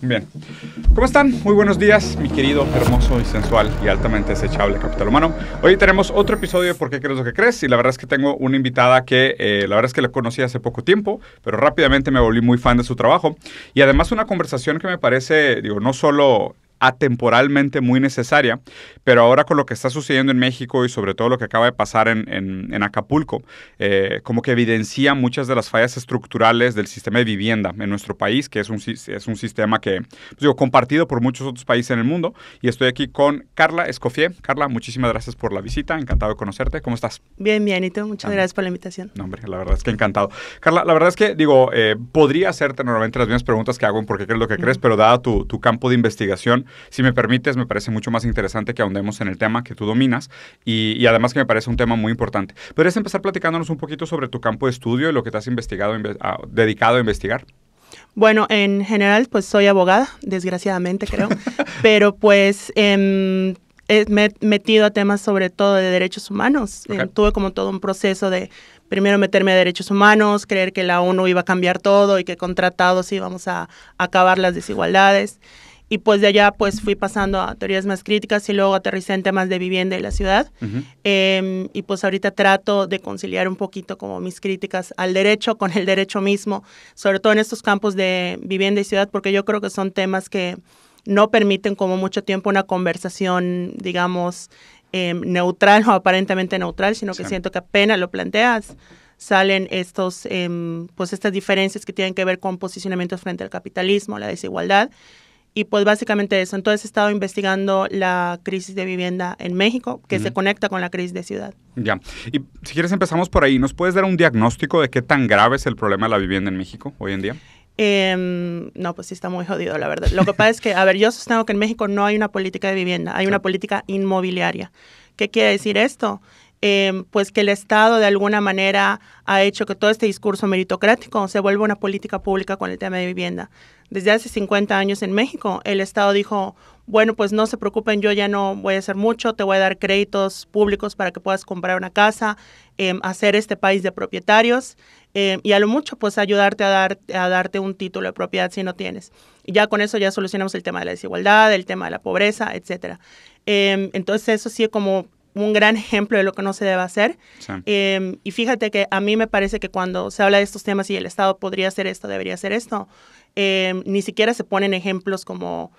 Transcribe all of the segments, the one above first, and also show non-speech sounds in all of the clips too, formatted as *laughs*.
Bien. ¿Cómo están? Muy buenos días, mi querido, hermoso y sensual y altamente desechable capital humano. Hoy tenemos otro episodio de ¿Por qué crees lo que crees? Y la verdad es que tengo una invitada que eh, la verdad es que la conocí hace poco tiempo, pero rápidamente me volví muy fan de su trabajo. Y además una conversación que me parece, digo, no solo atemporalmente muy necesaria, pero ahora con lo que está sucediendo en México y sobre todo lo que acaba de pasar en, Acapulco, eh, como que evidencia muchas de las fallas estructurales del sistema de vivienda en nuestro país, que es un, es un sistema que, pues digo, compartido por muchos otros países en el mundo. Y estoy aquí con Carla Escofié. Carla, muchísimas gracias por la visita, encantado de conocerte. ¿Cómo estás? Bien, bien, y tú, muchas gracias por la invitación. No, hombre, la verdad es que encantado. Carla, la verdad es que, digo, eh, podría hacerte normalmente las mismas preguntas que hago porque por qué crees lo que crees, pero dada tu, tu campo de investigación, si me permites, me parece mucho más interesante que ahondemos en el tema que tú dominas y, además que me parece un tema muy importante. ¿Podrías empezar platicándonos un poquito sobre tu campo de estudio y lo que te has investigado, ah, dedicado a investigar? Bueno, en general, pues soy abogada, desgraciadamente creo, *laughs* pero pues em, me he metido a temas sobre todo de derechos humanos. Em, tuve como todo un proceso de primero meterme a derechos humanos, creer que la ONU iba a cambiar todo y que contratados íbamos a acabar las desigualdades y pues de allá pues fui pasando a teorías más críticas y luego aterricé en temas de vivienda y la ciudad. Em, y pues ahorita trato de conciliar un poquito como mis críticas al derecho con el derecho mismo, sobre todo en estos campos de vivienda y ciudad, porque yo creo que son temas que no permiten como mucho tiempo una conversación, digamos, em, neutral o aparentemente neutral, sino que siento que apenas lo planteas salen estos, em, pues estas diferencias que tienen que ver con posicionamientos frente al capitalismo, la desigualdad, y pues básicamente eso. Entonces he estado investigando la crisis de vivienda en México, que se conecta con la crisis de ciudad. Ya. Y si quieres empezamos por ahí. ¿Nos puedes dar un diagnóstico de qué tan grave es el problema de la vivienda en México hoy en día? Em, no, pues sí está muy jodido, la verdad. Lo que pasa es que, a ver, yo sostengo que en México no hay una política de vivienda, hay una política inmobiliaria. ¿Qué quiere decir esto? Em, pues que el Estado de alguna manera ha hecho que todo este discurso meritocrático se vuelva una política pública con el tema de vivienda. Desde hace 50 años en México, el Estado dijo, bueno, pues no se preocupen, yo ya no voy a hacer mucho, te voy a dar créditos públicos para que puedas comprar una casa, em, hacer este país de propietarios em, y a lo mucho pues ayudarte a, dar, a darte un título de propiedad si no tienes. Y ya con eso ya solucionamos el tema de la desigualdad, el tema de la pobreza, etcétera. entonces eso sí es como un gran ejemplo de lo que no se debe hacer. Em, y fíjate que a mí me parece que cuando se habla de estos temas y el Estado podría hacer esto, debería hacer esto, em, ni siquiera se ponen ejemplos como,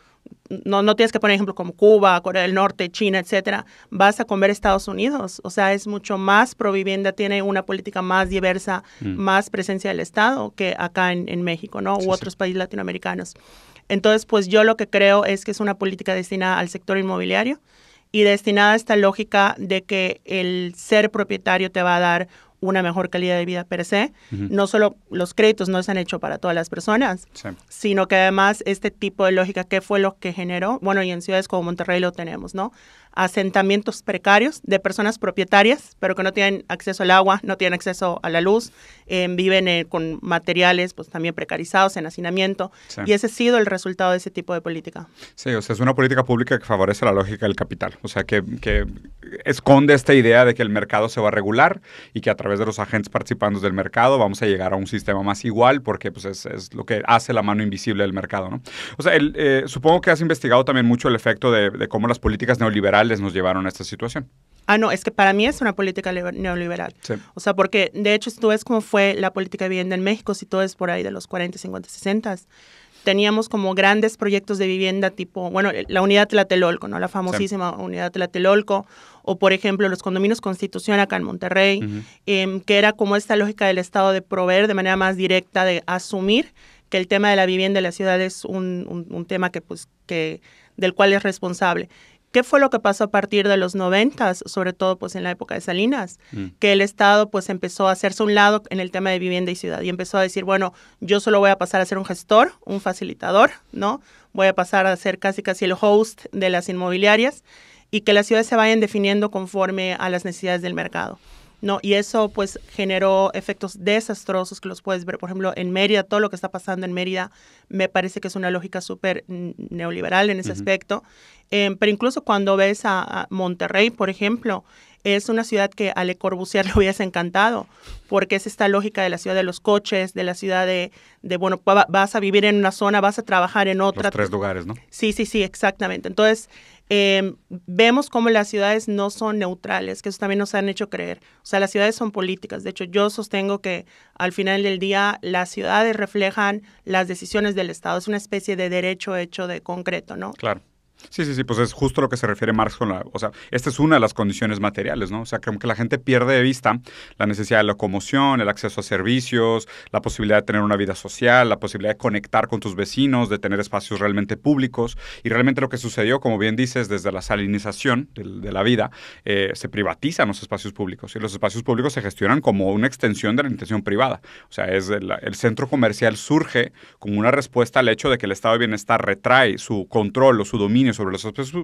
no, tienes que poner ejemplos como Cuba, Corea del Norte, China, etcétera. Vas a comer Estados Unidos. O sea, es mucho más provivienda, tiene una política más diversa, mm. más presencia del Estado que acá en, México, ¿no? U otros países latinoamericanos. Entonces, pues yo lo que creo es que es una política destinada al sector inmobiliario y destinada a esta lógica de que el ser propietario te va a dar una mejor calidad de vida per se. No solo los créditos no se han hecho para todas las personas, sino que además este tipo de lógica, ¿qué fue lo que generó? Bueno, y en ciudades como Monterrey lo tenemos, ¿no? Asentamientos precarios de personas propietarias, pero que no tienen acceso al agua, no tienen acceso a la luz, em, viven eh, con materiales pues también precarizados, en hacinamiento, y ese ha sido el resultado de ese tipo de política. Sí, o sea, es una política pública que favorece la lógica del capital, o sea, que, que esconde esta idea de que el mercado se va a regular y que a a través de los agentes participantes del mercado vamos a llegar a un sistema más igual porque pues, es, lo que hace la mano invisible del mercado. ¿no? O sea, eh, supongo que has investigado también mucho el efecto de, cómo las políticas neoliberales nos llevaron a esta situación. Ah, no, es que para mí es una política neoliberal. Sí. O sea, porque de hecho, tú ves cómo fue la política de vivienda en México, si todo es por ahí de los 40, 50, 60, teníamos como grandes proyectos de vivienda tipo, bueno, la unidad Tlatelolco, ¿no? La famosísima unidad Tlatelolco, o por ejemplo los condominios Constitución acá en Monterrey, em, que era como esta lógica del Estado de proveer de manera más directa, de asumir que el tema de la vivienda de la ciudad es un, un, un tema que, pues, que, del cual es responsable. ¿Qué fue lo que pasó a partir de los 90, sobre todo pues en la época de Salinas? Mm. Que el Estado pues empezó a hacerse un lado en el tema de vivienda y ciudad y empezó a decir, bueno, yo solo voy a pasar a ser un gestor, un facilitador, ¿no? Voy a pasar a ser casi casi el host de las inmobiliarias y que las ciudades se vayan definiendo conforme a las necesidades del mercado. ¿no? Y eso pues generó efectos desastrosos que los puedes ver, por ejemplo, en Mérida, todo lo que está pasando en Mérida me parece que es una lógica súper neoliberal en ese aspecto. Em, pero incluso cuando ves a Monterrey, por ejemplo, es una ciudad que a Le Corbusier *laughs* le hubiese encantado, porque es esta lógica de la ciudad de los coches, de la ciudad de, de bueno, vas a vivir en una zona, vas a trabajar en otra. Los tres lugares, ¿no? Sí, sí, sí, exactamente. Entonces, eh, vemos cómo las ciudades no son neutrales, que eso también nos han hecho creer. O sea, las ciudades son políticas. De hecho, yo sostengo que al final del día las ciudades reflejan las decisiones del Estado. Es una especie de derecho hecho de concreto, ¿no? Claro. Sí, sí, sí, pues es justo lo que se refiere Marx con la, o sea, esta es una de las condiciones materiales, ¿no? O sea, que la gente pierde de vista la necesidad de locomoción, el acceso a servicios, la posibilidad de tener una vida social, la posibilidad de conectar con tus vecinos, de tener espacios realmente públicos, y realmente lo que sucedió, como bien dices, desde la salinización de, la vida, eh, se privatizan los espacios públicos, y los espacios públicos se gestionan como una extensión de la intención privada, o sea, es el centro comercial surge como una respuesta al hecho de que el estado de bienestar retrae su control o su dominio sobre los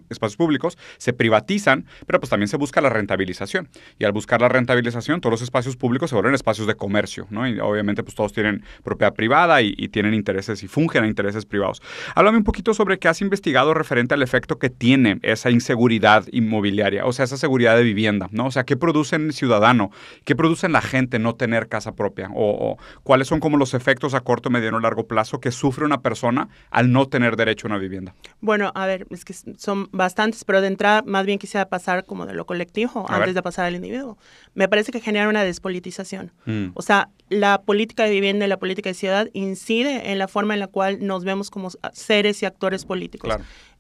espacios públicos, se privatizan, pero pues también se busca la rentabilización. Y al buscar la rentabilización, todos los espacios públicos se vuelven espacios de comercio, ¿no? Y obviamente pues todos tienen propiedad privada y, tienen intereses y fungen a intereses privados. Háblame un poquito sobre qué has investigado referente al efecto que tiene esa inseguridad inmobiliaria, o sea, esa seguridad de vivienda, ¿no? O sea, ¿qué produce en el ciudadano? ¿Qué produce en la gente no tener casa propia? O, o cuáles son como los efectos a corto, mediano y largo plazo que sufre una persona al no tener derecho a una vivienda? Bueno, a ver, es que son bastantes, pero de entrada más bien quisiera pasar como de lo colectivo antes de pasar al individuo. Me parece que genera una despolitización. Mm. O sea, la política de vivienda y la política de ciudad incide en la forma en la cual nos vemos como seres y actores políticos.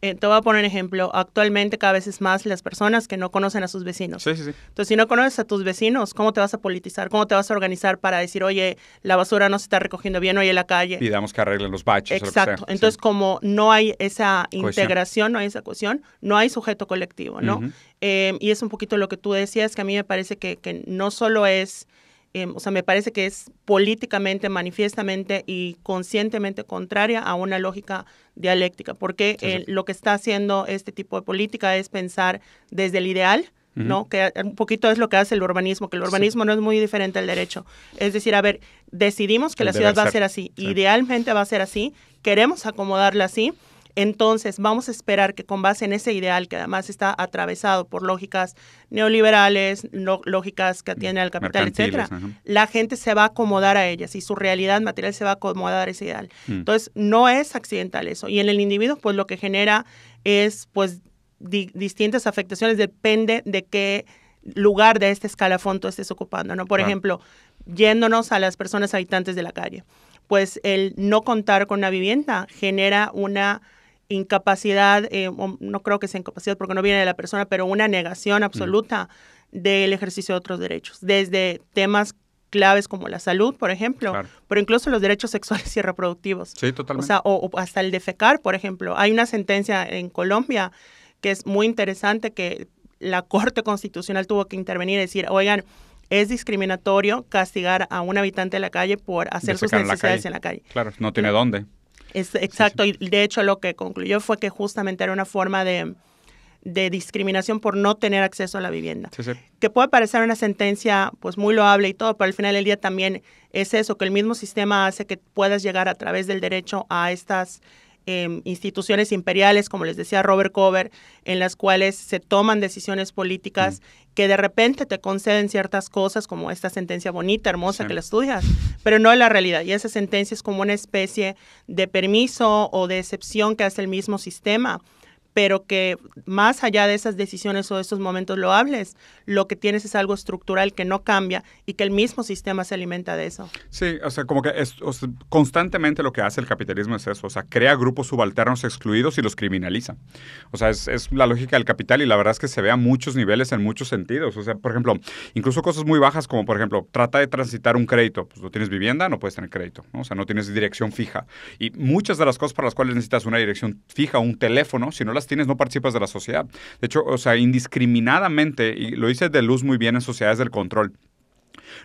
Eh, te voy a poner un ejemplo, actualmente cada vez es más las personas que no conocen a sus vecinos. Sí, sí, sí. Entonces, si no conoces a tus vecinos, ¿cómo te vas a politizar? ¿Cómo te vas a organizar para decir, oye, la basura no se está recogiendo bien hoy en la calle? Pidamos que arreglen los baches. Exacto. O lo Entonces, como no hay esa integración, no hay esa cohesión, no hay sujeto colectivo, ¿no? Eh, y es un poquito lo que tú decías, que a mí me parece que, que no solo es Em, o sea, me parece que es políticamente, manifiestamente y conscientemente contraria a una lógica dialéctica, porque lo que está haciendo este tipo de política es pensar desde el ideal, ¿no? Que eh, un poquito es lo que hace el urbanismo, que el urbanismo no es muy diferente al derecho. Es decir, a ver, decidimos que la ciudad va a ser así, idealmente va a ser así, queremos acomodarla así, entonces, vamos a esperar que con base en ese ideal, que además está atravesado por lógicas neoliberales, lógicas que atienden al capital, etcétera, la gente se va a acomodar a ellas y su realidad material se va a acomodar a ese ideal. Mm. Entonces, no es accidental eso. Y en el individuo, pues lo que genera es, pues, distintas afectaciones, depende de qué lugar de este escalafón estés ocupando, ¿no? Por ejemplo, yéndonos a las personas habitantes de la calle, pues el no contar con una vivienda genera una incapacidad, eh, no creo que sea incapacidad porque no viene de la persona, pero una negación absoluta del ejercicio de otros derechos, desde temas claves como la salud, por ejemplo, pero incluso los derechos sexuales y reproductivos. Sí, totalmente. O sea, hasta el defecar, por ejemplo. Hay una sentencia en Colombia que es muy interesante que la Corte Constitucional tuvo que intervenir y decir, oigan, es discriminatorio castigar a un habitante de la calle por hacer sus necesidades en la calle. Claro, no tiene dónde exacto, y de hecho lo que concluyó fue que justamente era una forma de, discriminación por no tener acceso a la vivienda. Que puede parecer una sentencia pues muy loable y todo, pero al final del día también es eso, que el mismo sistema hace que puedas llegar a través del derecho a estas Em, instituciones imperiales, como les decía Robert Cover, en las cuales se toman decisiones políticas que de repente te conceden ciertas cosas, como esta sentencia bonita, hermosa que la estudias, pero no es la realidad. Y esa sentencia es como una especie de permiso o de excepción que hace el mismo sistema pero que más allá de esas decisiones o de esos momentos loables, lo que tienes es algo estructural que no cambia y que el mismo sistema se alimenta de eso. Sí, o sea, como que es, constantemente lo que hace el capitalismo es eso, o sea, crea grupos subalternos excluidos y los criminaliza. O sea, es, es la lógica del capital y la verdad es que se ve a muchos niveles, en muchos sentidos. O sea, por ejemplo, incluso cosas muy bajas como, por ejemplo, trata de transitar un crédito. Pues no tienes vivienda, no puedes tener crédito, o sea, no tienes dirección fija. Y muchas de las cosas para las cuales necesitas una dirección fija, un teléfono, si no la tienes no participas de la sociedad. De hecho, o sea, indiscriminadamente, y lo dice De Luz muy bien en Sociedades del Control,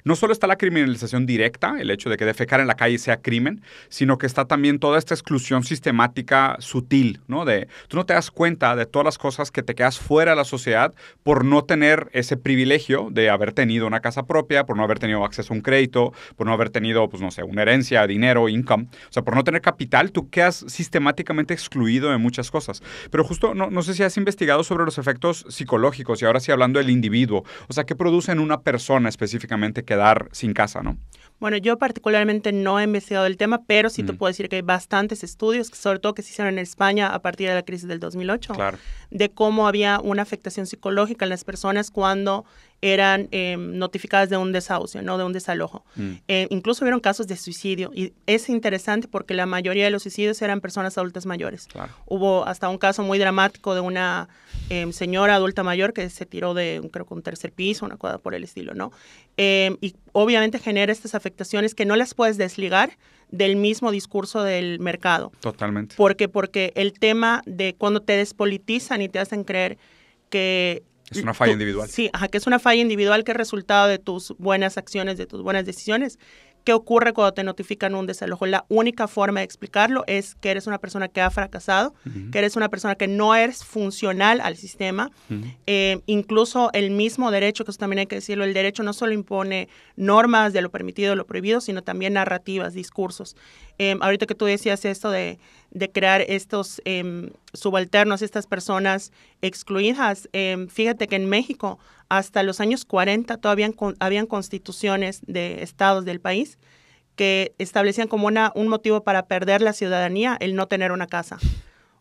no solo está la criminalización directa, el hecho de que defecar en la calle sea crimen, sino que está también toda esta exclusión sistemática sutil, ¿no? De tú no te das cuenta de todas las cosas que te quedas fuera de la sociedad por no tener ese privilegio de haber tenido una casa propia, por no haber tenido acceso a un crédito, por no haber tenido, pues no sé, una herencia, dinero, income. O sea, por no tener capital, tú quedas sistemáticamente excluido de muchas cosas. Pero justo, no, no sé si has investigado sobre los efectos psicológicos y ahora sí hablando del individuo. O sea, ¿qué produce en una persona específicamente? quedar sin casa, ¿no? Bueno, yo particularmente no he investigado el tema, pero sí te puedo decir que hay bastantes estudios, sobre todo que se hicieron en España a partir de la crisis del 2008, de cómo había una afectación psicológica en las personas cuando eran em, notificadas de un desahucio, no de un desalojo. Mm. Eh, incluso hubieron casos de suicidio y es interesante porque la mayoría de los suicidios eran personas adultas mayores. Hubo hasta un caso muy dramático de una em, señora adulta mayor que se tiró de, creo que un tercer piso, una cuadra por el estilo, ¿no? Em, y obviamente genera estas afectaciones que no las puedes desligar del mismo discurso del mercado. Totalmente. Porque, porque el tema de cuando te despolitizan y te hacen creer que es una falla individual. Sí, que es una falla individual que es resultado de tus buenas acciones, de tus buenas decisiones qué ocurre cuando te notifican un desalojo. La única forma de explicarlo es que eres una persona que ha fracasado, que eres una persona que no eres funcional al sistema. Eh, incluso el mismo derecho, que eso también hay que decirlo, el derecho no solo impone normas de lo permitido, y lo prohibido, sino también narrativas, discursos. Eh, ahorita que tú decías esto de, crear estos em, subalternos, estas personas excluidas, em, fíjate que en México hasta los años 40 todavía habían constituciones de estados del país que establecían como un motivo para perder la ciudadanía el no tener una casa.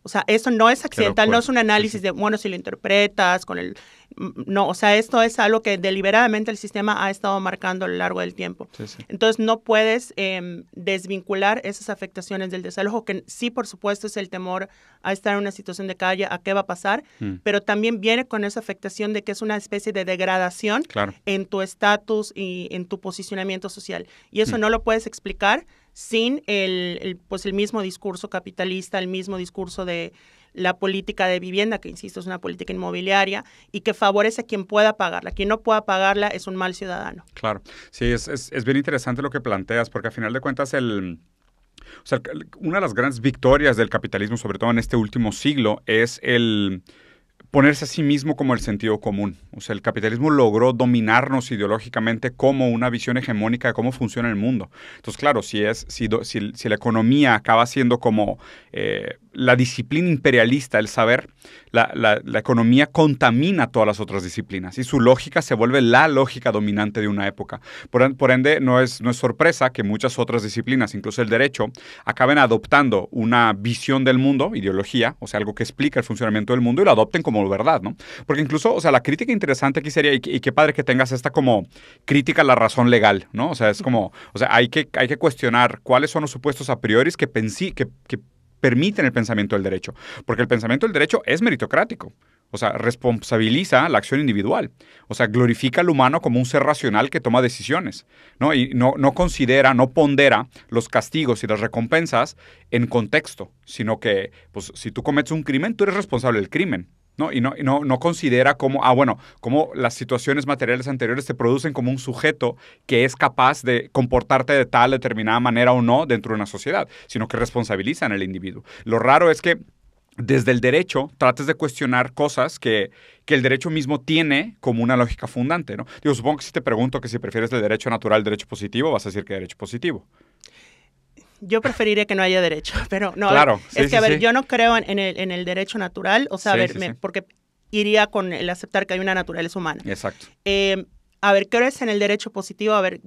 O sea, eso no es accidental, no es un análisis de, bueno, si lo interpretas con el... Mm, no, o sea, esto es algo que deliberadamente el sistema ha estado marcando a lo largo del tiempo. Entonces, no puedes em, desvincular esas afectaciones del desalojo, que sí, por supuesto, es el temor a estar en una situación de calle, a qué va a pasar, mm. pero también viene con esa afectación de que es una especie de degradación en tu estatus y en tu posicionamiento social. Y eso mm. no lo puedes explicar sin el, pues el mismo discurso capitalista, el mismo discurso de la política de vivienda, que insisto, es una política inmobiliaria y que favorece a quien pueda pagarla. Quien no pueda pagarla es un mal ciudadano. Claro, sí, es, bien interesante lo que planteas, porque a final de cuentas el... una de las grandes victorias del capitalismo, sobre todo en este último siglo, es el, ponerse a sí mismo como el sentido común. O sea, el capitalismo logró dominarnos ideológicamente como una visión hegemónica de cómo funciona el mundo. Entonces, claro, si, es, si, si, la economía acaba siendo como eh, la disciplina imperialista, el saber, la, economía contamina todas las otras disciplinas y su lógica se vuelve la lógica dominante de una época. Por, ende, no es, no es sorpresa que muchas otras disciplinas, incluso el derecho, acaben adoptando una visión del mundo, ideología, o sea, algo que explica el funcionamiento del mundo y lo adopten como verdad, ¿no? Porque incluso, o sea, la crítica interesante aquí sería, y, qué padre que tengas esta como crítica a la razón legal, ¿no? O sea, es como, o sea, hay que, hay que cuestionar cuáles son los supuestos a priori que, pensé que, que permiten el pensamiento del derecho, porque el pensamiento del derecho es meritocrático. O sea, responsabiliza la acción individual. O sea, glorifica al humano como un ser racional que toma decisiones, ¿no? Y no, no considera, no pondera los castigos y las recompensas en contexto, sino que, pues, si tú cometes un crimen, tú eres responsable del crimen. ¿no? Y, no, considera cómo ah, bueno, las situaciones materiales anteriores te producen como un sujeto que es capaz de comportarte de tal determinada manera o no dentro de una sociedad, sino que responsabilizan al individuo. Lo raro es que desde el derecho trates de cuestionar cosas que, el derecho mismo tiene como una lógica fundante, ¿no? supongo que si te pregunto que si prefieres el derecho natural, el derecho positivo, vas a decir que derecho positivo yo preferiría que no haya derecho, *laughs* pero no. Claro, es que, a ver, yo no creo en, el, en, el, derecho natural, o sea, a ver, porque iría con el aceptar que hay una naturaleza humana. Exacto. Eh, a ver, ¿crees en el derecho positivo? A ver,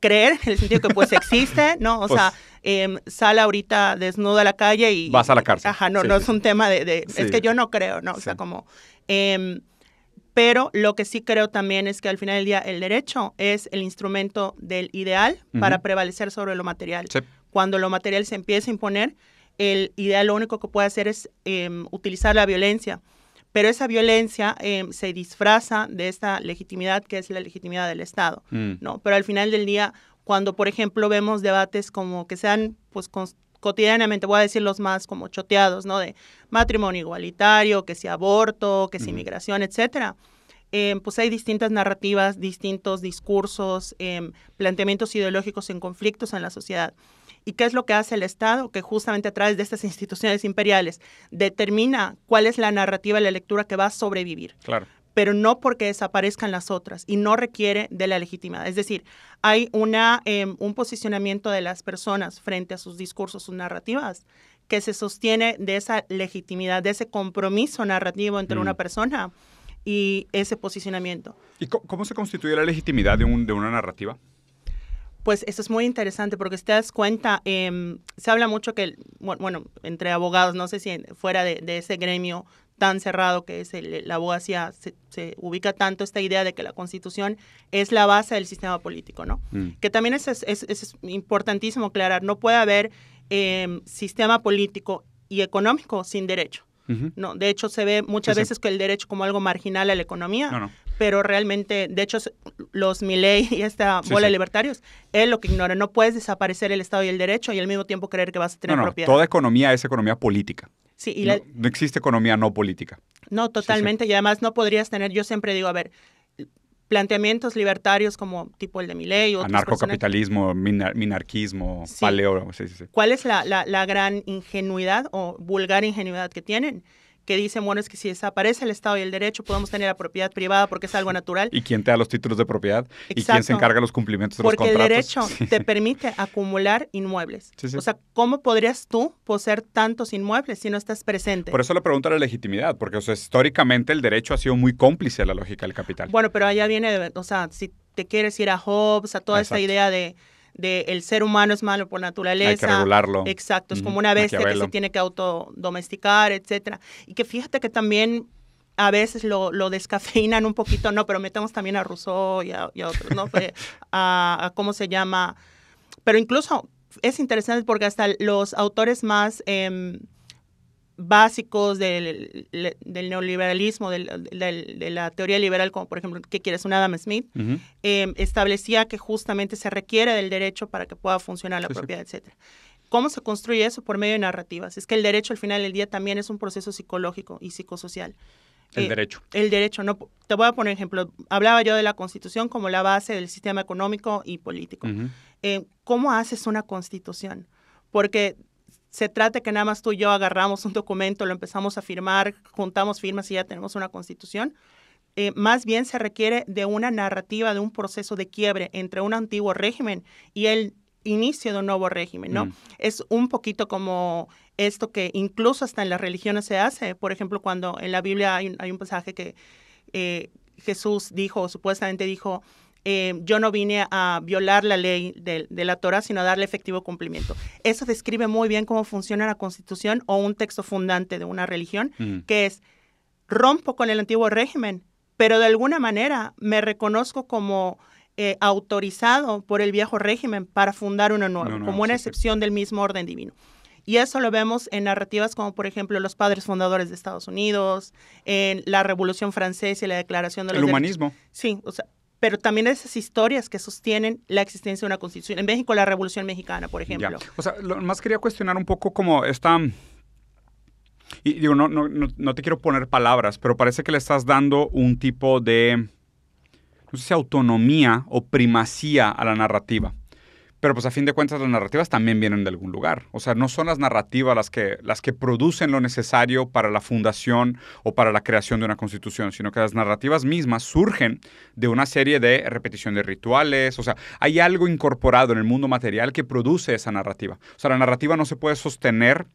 creer en el sentido que pues existe, ¿no? O pues sea, eh, sal ahorita desnuda a la calle y... Vas a la cárcel. Ajá, no, no es un tema de... es que yo no creo, ¿no? O sea, como... Em, pero lo que sí creo también es que al final del día el derecho es el instrumento del ideal para prevalecer sobre lo material. Sí cuando lo material se empieza a imponer, el ideal lo único que puede hacer es em, utilizar la violencia. Pero esa violencia em, se disfraza de esta legitimidad que es la legitimidad del Estado, mm. ¿no? Pero al final del día, cuando, por ejemplo, vemos debates como que sean, pues, cotidianamente, voy a decir los más como choteados, ¿no? De matrimonio igualitario, que si aborto, que si mm. inmigración, etc., etcétera. Em, pues hay distintas narrativas, distintos discursos, planteamientos ideológicos en conflictos en la sociedad. ¿Y qué es lo que hace el Estado? Que justamente a través de estas instituciones imperiales determina cuál es la narrativa y la lectura que va a sobrevivir. Claro pero no porque desaparezcan las otras y no requiere de la legitimidad. Es decir, hay una, em, un posicionamiento de las personas frente a sus discursos, sus narrativas, que se sostiene de esa legitimidad, de ese compromiso narrativo entre una mm. persona y ese posicionamiento. ¿Y cómo se constituye la legitimidad de, un, de una narrativa? Pues eso es muy interesante porque si te das cuenta, em, se habla mucho que, bueno, entre abogados, no sé si fuera de, ese gremio tan cerrado que es la abogacía, se, se, ubica tanto esta idea de que la constitución es la base del sistema político, ¿no? Mm. Que también es, importantísimo aclarar, no puede haber em, sistema político y económico sin derecho. No, de hecho se ve muchas veces que el derecho como algo marginal a la economía, pero realmente, de hecho, los Milley y esta bola de libertarios, es lo que ignora. No puedes desaparecer el Estado y el derecho y al mismo tiempo creer que vas a tener no, no, Toda economía es economía política. no, existe economía no política. No, totalmente. y además no podrías tener, yo siempre digo, a ver, planteamientos libertarios como tipo el de Milley. Anarcocapitalismo, minar minarquismo, paleo. ¿Cuál es la, la, gran ingenuidad o vulgar ingenuidad que tienen? que dicen, bueno, es que si desaparece el Estado y el derecho, podemos tener la propiedad privada porque es algo *laughs* natural. ¿Y quién te da los títulos de propiedad? ¿Y quién se encarga de los cumplimientos de los contratos? Porque el derecho *laughs* te permite acumular inmuebles. O sea, ¿cómo podrías tú poseer tantos inmuebles si no estás presente? Por eso le pregunto la legitimidad, porque o sea, históricamente el derecho ha sido muy cómplice a la lógica del capital. Bueno, pero allá viene, o sea, si te quieres ir a Hobbes, a toda esta idea de de el ser humano es malo por naturaleza. Hay que regularlo. Exacto, es como una bestia que se tiene que autodomesticar, etcétera. Y que fíjate que también a veces lo, descafeinan un poquito, no, pero metemos también a Rousseau y a, otros, ¿no? a, cómo se llama. Pero incluso es interesante porque hasta los autores más em, básicos del, neoliberalismo, de la teoría liberal, como por ejemplo, ¿qué quieres? Un Adam Smith, eh, establecía que justamente se requiere del derecho para que pueda funcionar la propiedad, etcétera. ¿Cómo se construye eso? Por medio de narrativas. Es que el derecho al final del día también es un proceso psicológico y psicosocial. El eh, derecho. El derecho. No, te voy a poner ejemplo. Hablaba yo de la constitución como la base del sistema económico y político. Eh, ¿Cómo haces una constitución? Porque se trata que nada más tú y yo agarramos un documento, lo empezamos a firmar, juntamos firmas y ya tenemos una constitución. Eh, más bien se requiere de una narrativa, de un proceso de quiebre entre un antiguo régimen y el inicio de un nuevo régimen, ¿no? Mm. Es un poquito como esto que incluso hasta en las religiones se hace. Por ejemplo, cuando en la Biblia hay un, pasaje que eh, Jesús dijo, supuestamente dijo, Em, yo no vine a violar la ley de, la Torah, sino a darle efectivo cumplimiento. Eso describe muy bien cómo funciona la Constitución o un texto fundante de una religión, que es rompo con el antiguo régimen, pero de alguna manera me reconozco como eh, autorizado por el viejo régimen para fundar uno nuevo, como una excepción del mismo orden divino. Y eso lo vemos en narrativas como, por ejemplo, los padres fundadores de Estados Unidos, en la Revolución Francesa y la Declaración de los El humanismo. Sí, o sea, pero también esas historias que sostienen la existencia de una constitución. En México, la Revolución Mexicana, por ejemplo. O sea, lo más quería cuestionar un poco como esta... Y digo, no, no, no, no, te quiero poner palabras, pero parece que le estás dando un tipo de, no sé si autonomía o primacía a la narrativa. Pero pues a fin de cuentas las narrativas también vienen de algún lugar. O sea, no son las narrativas las que, las que producen lo necesario para la fundación o para la creación de una constitución, sino que las narrativas mismas surgen de una serie de repetición de rituales. O sea, hay algo incorporado en el mundo material que produce esa narrativa. O sea, la narrativa no se puede sostener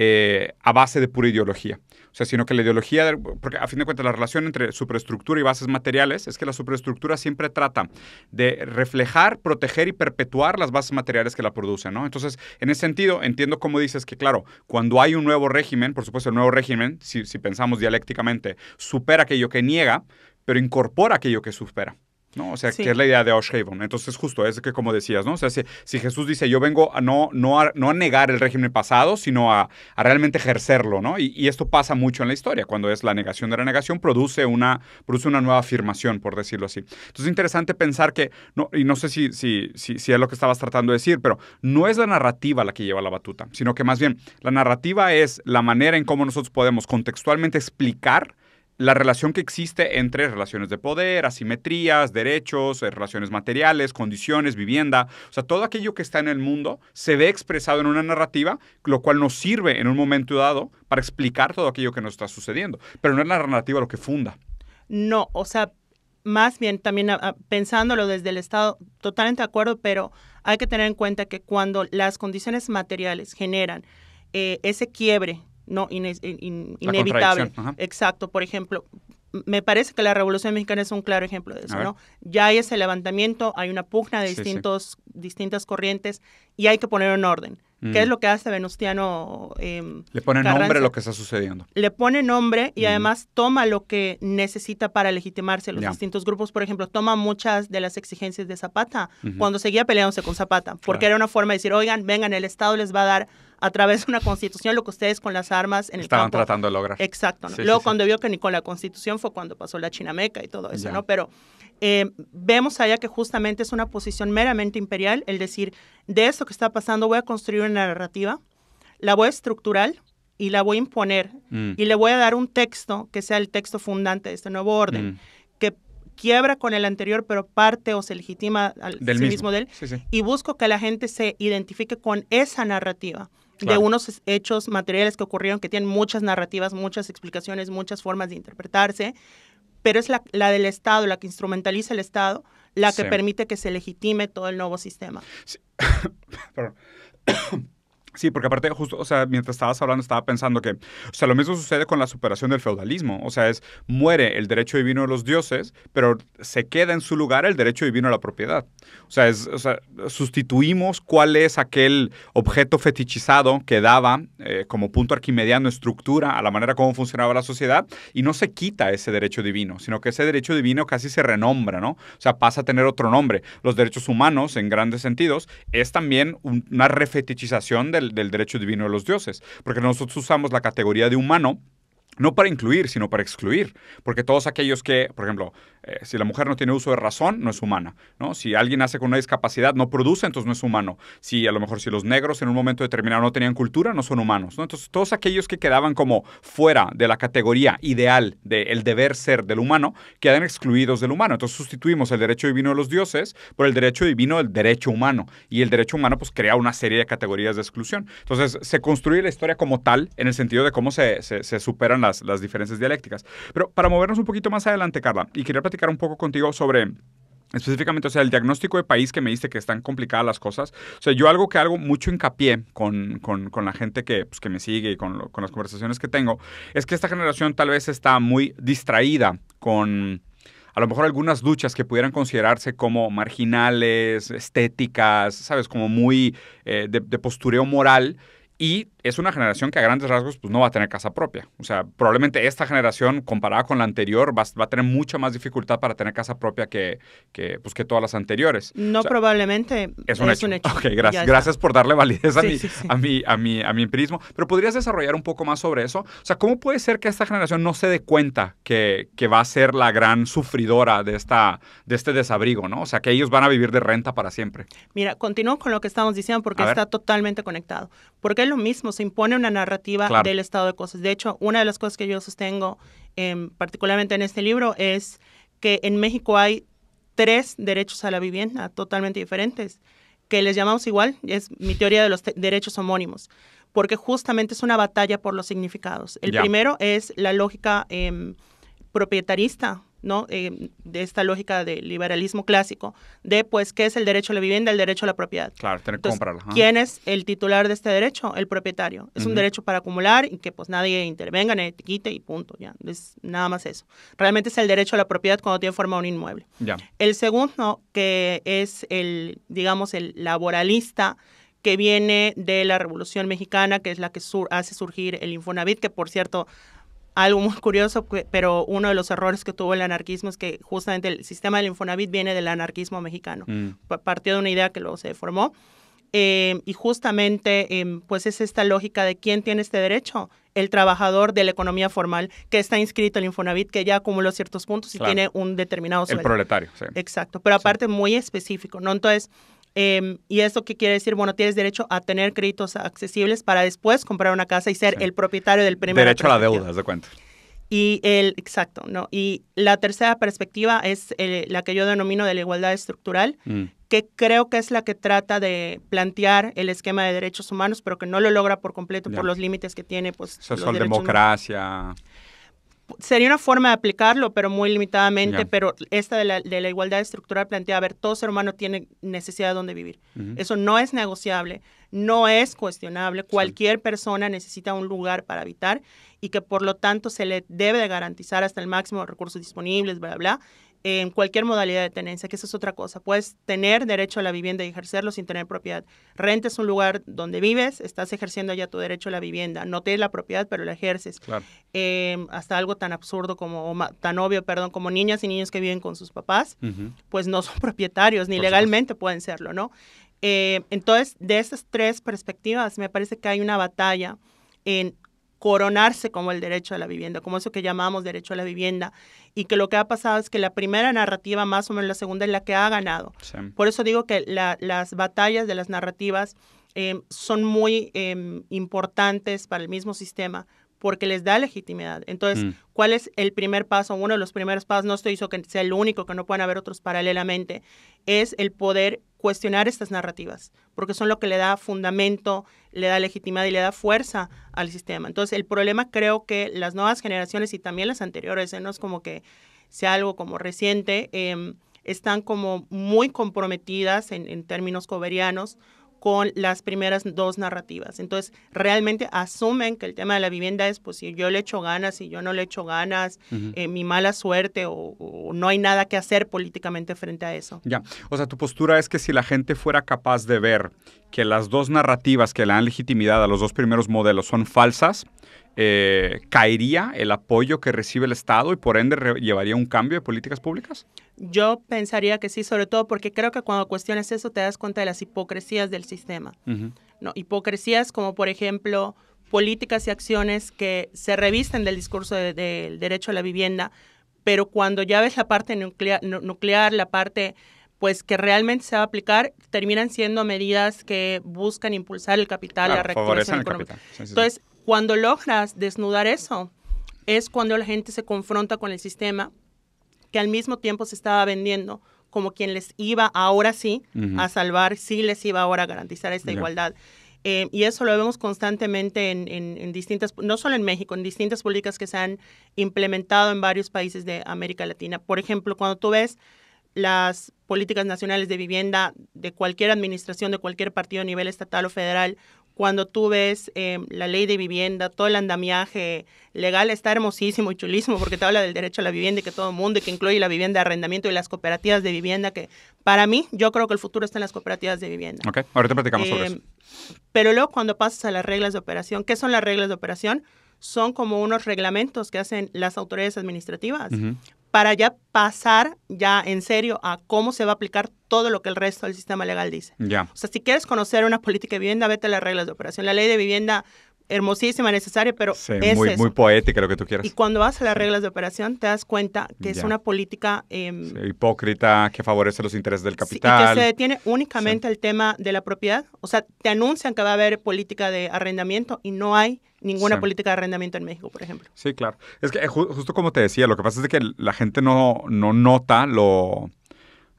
eh, a base de pura ideología. O sea, sino que la ideología, porque a fin de cuentas la relación entre superestructura y bases materiales es que la superestructura siempre trata de reflejar, proteger y perpetuar las bases materiales que la producen, Entonces, en ese sentido, entiendo cómo dices que, claro, cuando hay un nuevo régimen, por supuesto, el nuevo régimen, si pensamos dialécticamente, supera aquello que niega, pero incorpora aquello que supera. ¿no? O sea, que es la idea de Oshaven. Entonces, justo, es que como decías, ¿no? O sea, si, Jesús dice, yo vengo a no, no, a, no negar el régimen pasado, sino a, realmente ejercerlo, ¿no? Y, esto pasa mucho en la historia, cuando es la negación de la negación, produce una, produce una nueva afirmación, por decirlo así. Entonces, es interesante pensar que, no, y no sé si, si, si, si es lo que estabas tratando de decir, pero no es la narrativa la que lleva la batuta, sino que más bien la narrativa es la manera en cómo nosotros podemos contextualmente explicar la relación que existe entre relaciones de poder, asimetrías, derechos, eh, relaciones materiales, condiciones, vivienda, o sea, todo aquello que está en el mundo se ve expresado en una narrativa, lo cual nos sirve en un momento dado para explicar todo aquello que nos está sucediendo, pero no es la narrativa lo que funda. No, o sea, más bien también pensándolo desde el Estado, totalmente de acuerdo, pero hay que tener en cuenta que cuando las condiciones materiales generan eh, ese quiebre no inevitable. Exacto, por ejemplo, me parece que la Revolución Mexicana es un claro ejemplo de eso, ¿no? Ya hay ese levantamiento, hay una pugna de distintos, distintas corrientes y hay que poner en orden. ¿Qué es mm. lo que hace Venustiano? Em, le pone nombre a lo que está sucediendo. Le pone nombre y mm. además toma lo que necesita para legitimarse los distintos grupos. Por ejemplo, toma muchas de las exigencias de Zapata cuando seguía peleándose con Zapata, porque era una forma de decir, oigan, vengan, el Estado les va a dar a través de una constitución lo que ustedes con las armas en Estaban campo. tratando de lograr. Exacto. Luego cuando vio que ni con la constitución fue cuando pasó la chinameca y todo eso, ¿no? Pero eh, vemos allá que justamente es una posición meramente imperial, el decir, de esto que está pasando voy a construir una narrativa, la voy a estructural y la voy a imponer mm. y le voy a dar un texto que sea el texto fundante de este nuevo orden. Mm. que quiebra con el anterior, pero parte o se legitima al del mismo. del de él. Y busco que la gente se identifique con esa narrativa de unos hechos materiales que ocurrieron que tienen muchas narrativas, muchas explicaciones, muchas formas de interpretarse, pero es la, del Estado, la que instrumentaliza el Estado, la que permite que se legitime todo el nuevo sistema. *coughs* Sí, porque aparte, justo, o sea, mientras estabas hablando, estaba pensando que, o sea, lo mismo sucede con la superación del feudalismo. O sea, es muere el derecho divino de los dioses, pero se queda en su lugar el derecho divino a la propiedad. O sea, es, sustituimos cuál es aquel objeto fetichizado que daba eh, como punto arquimediano estructura a la manera como funcionaba la sociedad y no se quita ese derecho divino, sino que ese derecho divino casi se renombra, ¿no? O sea, pasa a tener otro nombre. Los derechos humanos, en grandes sentidos, es también una refetichización del del, derecho divino de los dioses, porque nosotros usamos la categoría de humano no para incluir, sino para excluir. Porque todos aquellos que, por ejemplo, eh, si la mujer no tiene uso de razón, no es humana. ¿no? Si alguien hace con una discapacidad, no produce, entonces no es humano. Si a lo mejor si los negros en un momento determinado no tenían cultura, no son humanos. Entonces todos aquellos que quedaban como fuera de la categoría ideal del deber ser del humano, quedan excluidos del humano. Entonces sustituimos el derecho divino de los dioses por el derecho divino del derecho humano. Y el derecho humano pues crea una serie de categorías de exclusión. Entonces se construye la historia como tal en el sentido de cómo se, se superan las las, diferencias dialécticas. Pero para movernos un poquito más adelante, Carla, y quería platicar un poco contigo sobre específicamente, o sea, el diagnóstico de país que me dice que están complicadas las cosas. O sea, yo algo que hago mucho hincapié con, la gente que, pues, que me sigue y con, las conversaciones que tengo, es que esta generación tal vez está muy distraída con a lo mejor algunas duchas que pudieran considerarse como marginales, estéticas, sabes, como muy eh, de, de postureo moral y es una generación que a grandes rasgos pues, no va a tener casa propia. O sea, probablemente esta generación, comparada con la anterior, va, va a tener mucha más dificultad para tener casa propia que, que, pues, que todas las anteriores. No, probablemente. Es un hecho. Un gracias, gracias por darle validez a, mi, a, mi, a, mi, empirismo. Pero podrías desarrollar un poco más sobre eso. O sea, ¿cómo puede ser que esta generación no se dé cuenta que, que va a ser la gran sufridora de, esta, de este desabrigo, ¿no? O sea, que ellos van a vivir de renta para siempre. Mira, continúo con lo que estamos diciendo porque está totalmente conectado. Porque es lo mismo se impone una narrativa del estado de cosas. De hecho, una de las cosas que yo sostengo, em, particularmente en este libro, es que en México hay tres derechos a la vivienda totalmente diferentes, que les llamamos igual, es mi teoría de los derechos homónimos, porque justamente es una batalla por los significados. El primero es la lógica em, propietarista ¿no? Eh, de esta lógica del liberalismo clásico, de pues qué es el derecho a la vivienda, el derecho a la propiedad. Claro, tener que comprarla. ¿Quién es el titular de este derecho? El propietario. Es un derecho para acumular y que pues nadie intervenga, nadie te quite y punto, ya. Es nada más eso. Realmente es el derecho a la propiedad cuando tiene forma un inmueble. El segundo, que es el, digamos, el laboralista, que viene de la Revolución Mexicana, que es la que hace surgir el Infonavit, que por cierto algo muy curioso, pero uno de los errores que tuvo el anarquismo es que justamente el sistema del Infonavit viene del anarquismo mexicano, mm. partió de una idea que luego se deformó. Eh, y justamente, eh, pues es esta lógica de quién tiene este derecho, el trabajador de la economía formal que está inscrito al Infonavit, que ya acumuló ciertos puntos y tiene un determinado sueldo. El proletario, sí. Exacto, pero aparte muy específico, ¿no? Entonces, Em, ¿Y eso qué quiere decir? Bueno, tienes derecho a tener créditos accesibles para después comprar una casa y ser el propietario del primer. Derecho a la deuda, de cuenta. Y el, exacto, ¿no? Y la tercera perspectiva es eh, la que yo denomino de la igualdad estructural, mm. que creo que es la que trata de plantear el esquema de derechos humanos, pero que no lo logra por completo por los límites que tiene, pues. democracia sería una forma de aplicarlo, pero muy limitadamente, pero esta de la, de la, igualdad estructural plantea, a ver, todo ser humano tiene necesidad de dónde vivir. Eso no es negociable, no es cuestionable. Cualquier persona necesita un lugar para habitar y que por lo tanto se le debe garantizar hasta el máximo de recursos disponibles, bla, bla, bla en cualquier modalidad de tenencia, que eso es otra cosa. Puedes tener derecho a la vivienda y ejercerlo sin tener propiedad. Renta es un lugar donde vives, estás ejerciendo ya tu derecho a la vivienda. No tienes la propiedad, pero la ejerces. Em, hasta algo tan absurdo como, tan obvio, perdón, como niñas y niños que viven con sus papás, pues no son *laughs* propietarios, ni legalmente pueden serlo, ¿no? Em, entonces, de esas tres perspectivas, me parece que hay una batalla en coronarse como el derecho a la vivienda, como eso que llamamos derecho a la vivienda, y que lo que ha pasado es que la primera narrativa, más o menos la segunda, es la que ha ganado. Por eso digo que las batallas de las narrativas eh, son muy em, importantes para el mismo sistema porque les da legitimidad. Entonces, mm. ¿cuál es el primer paso? Uno de los primeros pasos, no estoy diciendo que sea el único, que no puedan haber otros paralelamente, es el poder cuestionar estas narrativas, porque son lo que le da fundamento, le da legitimidad y le da fuerza al sistema. Entonces, el problema creo que las nuevas generaciones y también las anteriores, ¿eh? no es como que sea algo como reciente, em, están como muy comprometidas en, en términos coberianos con las primeras dos narrativas. Entonces, realmente asumen que el tema de la vivienda es, pues, si yo le echo ganas, si yo no le echo ganas, eh, mi mala suerte o, no hay nada que hacer políticamente frente a eso. Ya, o sea, tu postura es que si la gente fuera capaz de ver que las dos narrativas que le dan legitimidad a los dos primeros modelos son falsas, eh, ¿caería el apoyo que recibe el Estado y por ende llevaría un cambio de políticas públicas? Yo pensaría que sí, sobre todo porque creo que cuando cuestiones eso te das cuenta de las hipocresías del sistema. ¿no? Hipocresías como, por ejemplo, políticas y acciones que se revisten del discurso del derecho a la vivienda, pero cuando ya ves la parte nuclear, nuclear la parte pues que realmente se va a aplicar, terminan siendo medidas que buscan impulsar el capital, A la el económica. Entonces, cuando logras desnudar eso, es cuando la gente se confronta con el sistema que al mismo tiempo se estaba vendiendo como quien les iba ahora sí a salvar, sí les iba ahora a garantizar esta igualdad. Eh, y eso lo vemos constantemente en, en, distintas, no solo en México, en distintas políticas que se han implementado en varios países de América Latina. Por ejemplo, cuando tú ves las políticas nacionales de vivienda de cualquier administración, de cualquier partido a nivel estatal o federal, cuando tú ves em, la ley de vivienda, todo el andamiaje legal está hermosísimo y chulísimo porque te habla del derecho a la vivienda y que todo el mundo, y que incluye la vivienda de arrendamiento y las cooperativas de vivienda, que para mí yo creo que el futuro está en las cooperativas de vivienda. Ok, ahorita platicamos sobre em, eso. Pero luego cuando pasas a las reglas de operación, ¿qué son las reglas de operación? son como unos reglamentos que hacen las autoridades administrativas para ya pasar ya en serio a cómo se va a aplicar todo lo que el resto del sistema legal dice. O sea, si quieres conocer una política de vivienda, vete a las reglas de operación. La ley de vivienda hermosísima, necesaria, pero es muy, muy poética lo que tú quieras. Y cuando vas a las reglas de operación te das cuenta que es una política em, hipócrita que favorece los intereses del capital. y que se detiene únicamente el tema de la propiedad. O sea, te anuncian que va a haber política de arrendamiento y no hay ninguna política de arrendamiento en México, por ejemplo. Sí, claro. Es que eh, justo como te decía, lo que pasa es que la gente no, no nota lo,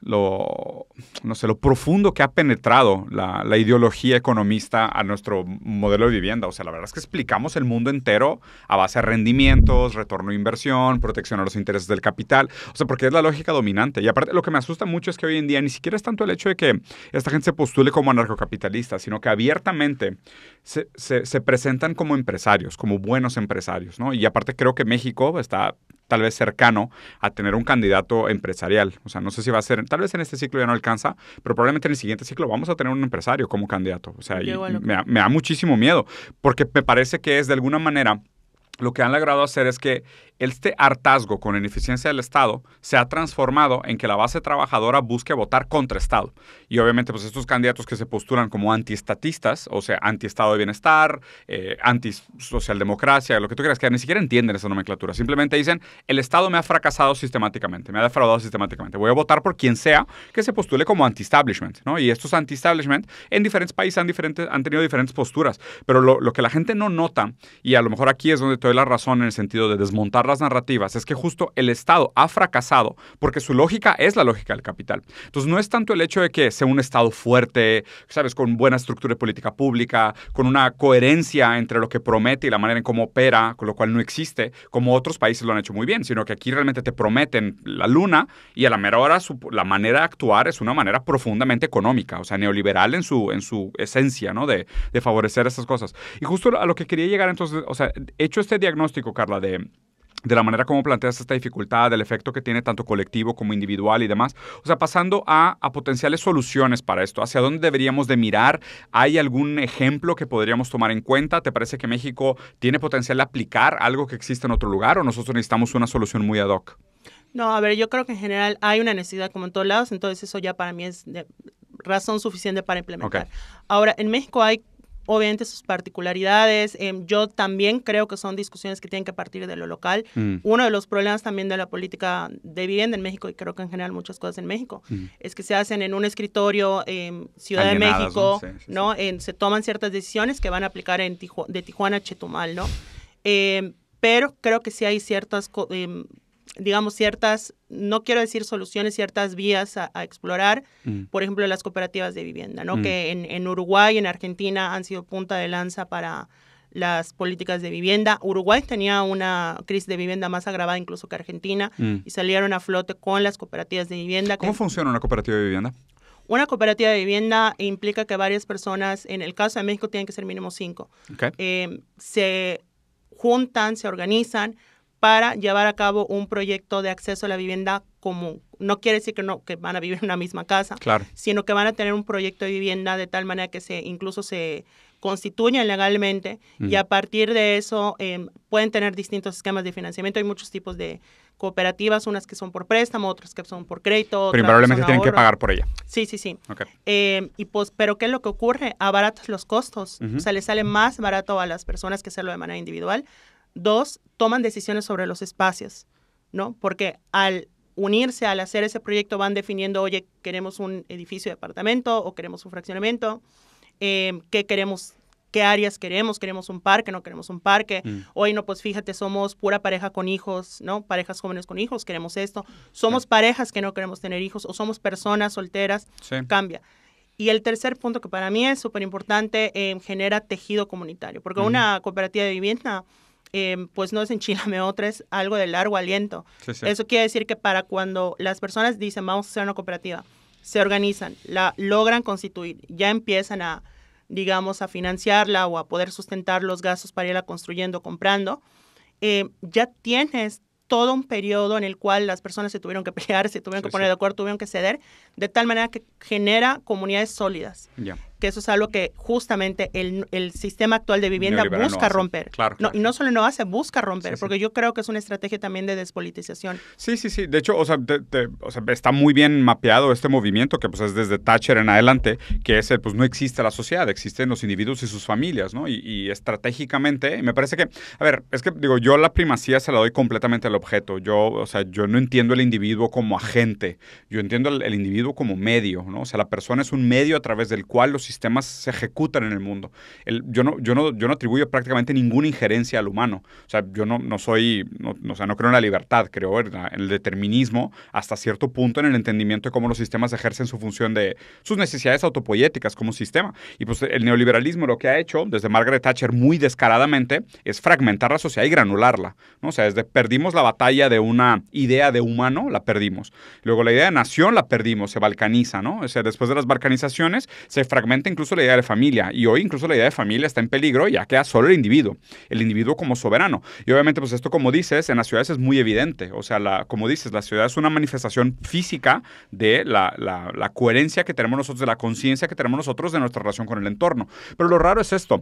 lo, no sé, lo profundo que ha penetrado la, ideología economista a nuestro modelo de vivienda. O sea, la verdad es que explicamos el mundo entero a base de rendimientos, retorno de inversión, protección a los intereses del capital. O sea, porque es la lógica dominante. Y aparte, lo que me asusta mucho es que hoy en día ni siquiera es tanto el hecho de que esta gente se postule como anarcocapitalista, sino que abiertamente se, presentan como empresarios, como buenos empresarios, ¿no? Y aparte creo que México está tal vez cercano a tener un candidato empresarial. O sea, no sé si va a ser, tal vez en este ciclo ya no alcanza, pero probablemente en el siguiente ciclo vamos a tener un empresario como candidato. O sea, me da muchísimo miedo, porque me parece que es de alguna manera lo que han logrado hacer es que este hartazgo con la ineficiencia del Estado se ha transformado en que la base trabajadora busque votar contra Estado. Y obviamente, pues estos candidatos que se postulan como antiestatistas, o sea, antiestado de bienestar, eh, anti-socialdemocracia, lo que tú quieras que ni siquiera entienden esa nomenclatura. Simplemente dicen, el Estado me ha fracasado sistemáticamente, me ha defraudado sistemáticamente. Voy a votar por quien sea que se postule como anti-establishment, ¿no? Y estos anti-establishment en diferentes países han, diferentes, han tenido diferentes posturas. Pero lo, que la gente no nota, y a lo mejor aquí es donde tú la razón en el sentido de desmontar las narrativas es que justo el Estado ha fracasado porque su lógica es la lógica del capital. Entonces no es tanto el hecho de que sea un Estado fuerte, sabes, con buena estructura de política pública, con una coherencia entre lo que promete y la manera en cómo opera, con lo cual no existe, como otros países lo han hecho muy bien, sino que aquí realmente te prometen la luna y a la mera hora la manera de actuar es una manera profundamente económica, o sea, neoliberal en su, en su esencia, ¿no? De, de favorecer esas cosas. Y justo a lo que quería llegar entonces, o sea, hecho este diagnóstico, Carla, de, de la manera como planteas esta dificultad, del efecto que tiene tanto colectivo como individual y demás. O sea, pasando a, potenciales soluciones para esto, ¿hacia dónde deberíamos de mirar? ¿Hay algún ejemplo que podríamos tomar en cuenta? ¿Te parece que México tiene potencial de aplicar algo que existe en otro lugar o nosotros necesitamos una solución muy ad hoc? No, a ver, yo creo que en general hay una necesidad como en todos lados, entonces eso ya para mí es razón suficiente para implementar. Ahora, en México hay obviamente sus particularidades. Em, yo también creo que son discusiones que tienen que partir de lo local. Mm. Uno de los problemas también de la política de vivienda en México, y creo que en general muchas cosas en México, mm. es que se hacen en un escritorio en em, Ciudad de México, ¿no? se toman ciertas decisiones que van a aplicar de Tijuana a Chetumal, ¿no? Em, pero creo que sí hay ciertas digamos, ciertas, no quiero decir soluciones, ciertas vías a, explorar, mm. por ejemplo, las cooperativas de vivienda, ¿no? Mm. Que en, en Uruguay, en Argentina han sido punta de lanza para las políticas de vivienda. Uruguay tenía una crisis de vivienda más agravada incluso que Argentina mm. y salieron a flote con las cooperativas de vivienda. ¿Cómo funciona una cooperativa de vivienda? Una cooperativa de vivienda implica que varias personas, en el caso de México, tienen que ser mínimo cinco. Eh, se juntan, se organizan para llevar a cabo un proyecto de acceso a la vivienda común. No quiere decir que no que van a vivir en una misma casa, sino que van a tener un proyecto de vivienda de tal manera que se incluso se constituyen legalmente y a partir de eso em, pueden tener distintos esquemas de financiamiento. Hay muchos tipos de cooperativas, unas que son por préstamo, otras que son por crédito. Pero probablemente tienen que pagar por ella. Sí, sí, sí. Em, y pues, pero ¿qué es lo que ocurre? Abaratas los costos. O sea, le sale más barato a las personas que hacerlo de manera individual Dos, toman decisiones sobre los espacios, ¿no? Porque al unirse, al hacer ese proyecto, van definiendo, oye, queremos un edificio de apartamento o queremos un fraccionamiento, em, qué queremos, qué áreas queremos, queremos un parque, no queremos un parque. Mm. Hoy no, pues fíjate, somos pura pareja con hijos, ¿no? Parejas jóvenes con hijos, queremos esto. Somos parejas que no queremos tener hijos o somos personas solteras, cambia. Y el tercer punto que para mí es súper importante, em, genera tejido comunitario, porque mm. una cooperativa de vivienda Em, pues no es me *laughs* otra, es algo de largo aliento. Eso quiere decir que para cuando las personas dicen vamos a hacer una cooperativa, se organizan, la logran constituir, ya empiezan a, digamos, a financiarla o a poder sustentar los gastos para irla construyendo, comprando, em, ya tienes todo un periodo en el cual las personas se tuvieron que pelear, se tuvieron que poner de acuerdo, tuvieron que ceder, de tal manera que genera comunidades sólidas que eso es algo que justamente el, el sistema actual de vivienda busca romper. y no solo no hace, busca romper, porque yo creo que es una estrategia también de despolitización. Sí, sí, sí. De hecho, o sea, está muy bien mapeado este movimiento que pues es desde Thatcher en adelante, que es pues no existe la sociedad, existen los individuos y sus familias, ¿no? Y, estratégicamente, me parece que, a ver, es que digo, yo la primacía se la doy completamente al objeto. Yo, o sea, yo no entiendo el individuo como agente, yo entiendo el, individuo como medio, ¿no? O sea, la persona es un medio a través del cual los sistemas se ejecutan en el mundo. yo, no, yo, no, yo no atribuyo prácticamente ninguna injerencia al humano. O sea, yo no, no soy, no, o sea, no creo en la libertad, creo en, el determinismo hasta cierto punto en el entendimiento de cómo los sistemas ejercen su función de sus necesidades autopoéticas como sistema. Y pues el neoliberalismo lo que ha hecho desde Margaret Thatcher muy descaradamente es fragmentar la sociedad y granularla. ¿no? O sea, desde perdimos la batalla de una idea de humano, la perdimos. Luego la idea de nación la perdimos, se balcaniza, ¿no? O sea, después de las balcanizaciones se fragmenta incluso la idea de familia y hoy incluso la idea de familia está en peligro ya queda solo el individuo, el individuo como soberano. Y obviamente pues esto como dices, en las ciudades es muy evidente, o sea, como dices, la ciudad es una manifestación física de la coherencia que tenemos nosotros, de la conciencia que tenemos nosotros de nuestra relación con el entorno. Pero lo raro es esto,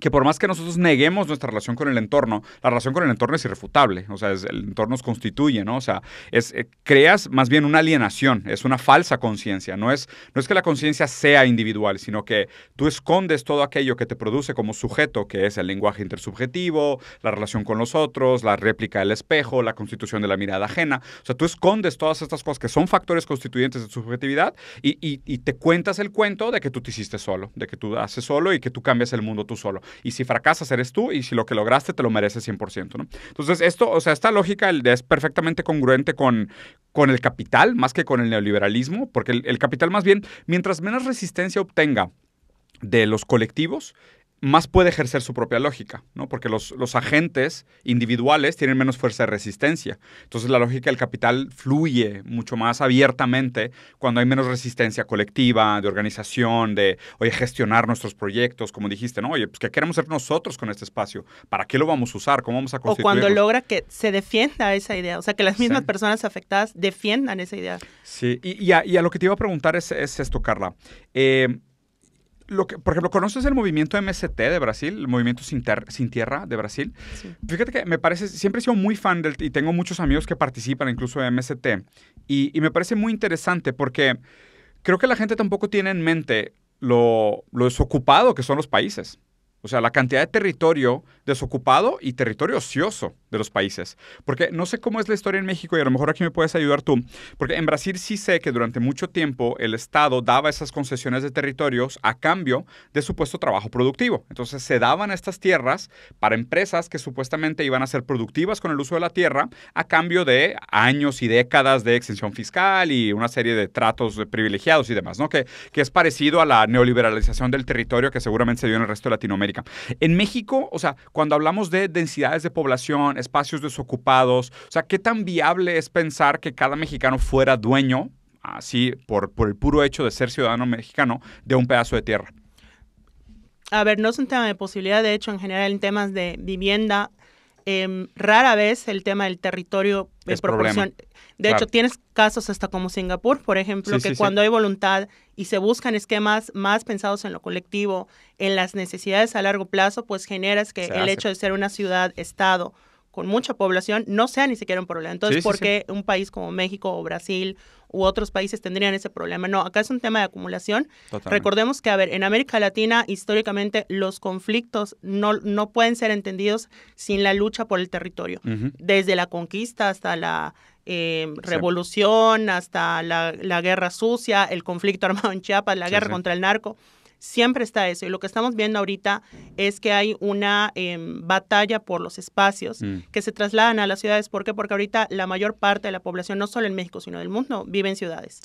que por más que nosotros neguemos nuestra relación con el entorno, la relación con el entorno es irrefutable, o sea, el entorno nos constituye, ¿no? O sea, es, eh, creas más bien una alienación, es una falsa conciencia, no es, no es que la conciencia sea individual, sino que tú escondes todo aquello que te produce como sujeto, que es el lenguaje intersubjetivo, la relación con los otros, la réplica del espejo, la constitución de la mirada ajena, o sea, tú escondes todas estas cosas que son factores constituyentes de tu subjetividad y te cuentas el cuento de que tú te hiciste solo, de que tú haces solo y que tú cambias el mundo tú solo y si fracasas eres tú y si lo que lograste te lo mereces 100%, ¿no? Entonces, esto, o sea, esta lógica es perfectamente congruente con, con el capital más que con el neoliberalismo, porque el capital más bien, mientras menos resistencia obtenga de los colectivos, más puede ejercer su propia lógica, ¿no? Porque los, agentes individuales tienen menos fuerza de resistencia. Entonces la lógica del capital fluye mucho más abiertamente cuando hay menos resistencia colectiva, de organización, de, oye, gestionar nuestros proyectos, como dijiste, ¿no? Oye, pues ¿qué queremos hacer nosotros con este espacio? ¿Para qué lo vamos a usar? ¿Cómo vamos a construir? O cuando logra que se defienda esa idea, o sea, que las mismas personas afectadas defiendan esa idea. Sí, y, a, lo que te iba a preguntar es, es esto, Carla. Eh, lo por ejemplo, ¿conoces el movimiento MST de Brasil? El movimiento sin, tierra de Brasil. Fíjate que me parece, siempre he sido muy fan del, y tengo muchos amigos que participan incluso de MST. Y, me parece muy interesante porque creo que la gente tampoco tiene en mente lo desocupado que son los países. O sea, la cantidad de territorio desocupado y territorio ocioso de los países. Porque no sé cómo es la historia en México y a lo mejor aquí me puedes ayudar tú. Porque en Brasil sí sé que durante mucho tiempo el Estado daba esas concesiones de territorios a cambio de supuesto trabajo productivo. Entonces se daban estas tierras para empresas que supuestamente iban a ser productivas con el uso de la tierra a cambio de años y décadas de exención fiscal y una serie de tratos privilegiados y demás, ¿no? Que, que es parecido a la neoliberalización del territorio que seguramente se dio en el resto de Latinoamérica en México, o sea, cuando hablamos de densidades de población, espacios desocupados, o sea, ¿qué tan viable es pensar que cada mexicano fuera dueño, así, por el puro hecho de ser ciudadano mexicano, de un pedazo de tierra? A ver, no es un tema de posibilidad, de hecho, en general en temas de vivienda Em, rara vez el tema del territorio es proporción. De hecho, tienes casos hasta como Singapur, por ejemplo, que cuando hay voluntad y se buscan esquemas más pensados en lo colectivo, en las necesidades a largo plazo, pues generas que el hecho de ser una ciudad-estado con mucha población no sea ni siquiera un problema. Entonces, ¿por qué un país como México o Brasil u otros países tendrían ese problema? No, acá es un tema de acumulación. Recordemos que, a ver, en América Latina históricamente los conflictos no, no pueden ser entendidos sin la lucha por el territorio, desde la conquista hasta la eh, revolución, hasta la, guerra sucia, el conflicto *laughs* armado en Chiapas, la guerra contra el narco siempre está eso. Y lo que estamos viendo ahorita es que hay una em, batalla por los espacios mm. que se trasladan a las ciudades. ¿Por qué? Porque ahorita la mayor parte de la población, no solo en México, sino del mundo, vive en ciudades.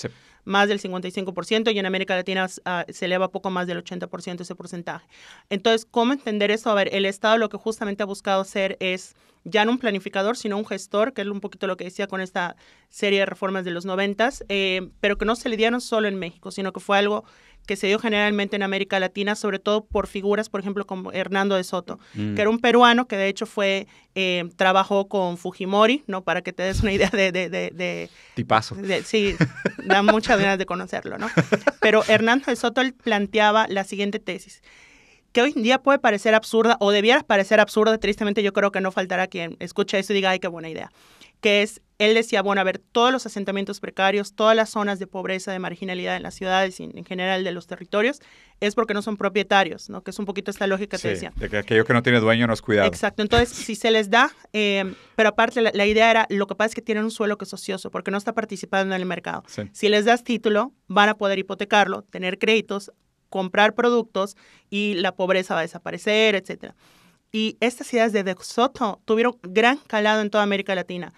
Más del 55% y en América Latina ah, se eleva poco más del 80% ese porcentaje. Entonces, ¿cómo entender eso? A ver, el Estado lo que justamente ha buscado hacer es ya no un planificador, sino un gestor, que es un poquito lo que decía con esta serie de reformas de los noventas, eh, pero que no se dieron solo en México, sino que fue algo que se dio generalmente en América Latina, sobre todo por figuras, por ejemplo, como Hernando de Soto, que mm. era un peruano que de hecho fue, eh, trabajó con Fujimori, ¿no? Para que te des una idea de... de, de, Tipazo. sí, da muchas ganas de conocerlo, ¿no? Pero Hernando de Soto él planteaba la siguiente tesis que hoy en día puede parecer absurda o debiera parecer absurda, tristemente yo creo que no faltará quien escuche eso y diga, ay, qué buena idea que es, él decía, bueno, a ver, todos los asentamientos precarios, todas las zonas de pobreza, de marginalidad en las ciudades y en general de los territorios, es porque no son propietarios, ¿no? Que es un poquito esta lógica que sí, decía. De que aquello que no tiene dueño no es cuidado. Exacto, entonces *laughs* si se les da, eh, pero aparte la, idea era, lo que pasa es que tienen un suelo que es ocioso, porque no está participando en el mercado. Si les das título, van a poder hipotecarlo, tener créditos, comprar productos y la pobreza va a desaparecer, etcétera. Y estas ideas de De Soto tuvieron gran calado en toda América Latina.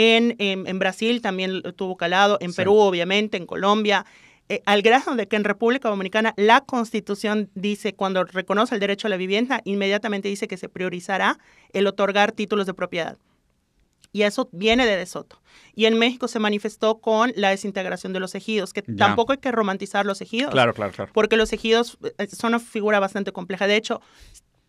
En, Brasil también tuvo calado, en Perú obviamente, en Colombia, eh, al grado de que en República Dominicana la Constitución dice, cuando reconoce el derecho a la vivienda, inmediatamente dice que se priorizará el otorgar títulos de propiedad. Y eso viene de De Soto. Y en México se manifestó con la desintegración de los ejidos, que tampoco hay que romantizar los ejidos. Claro, claro, claro. Porque los ejidos eh, son una figura bastante compleja. De hecho,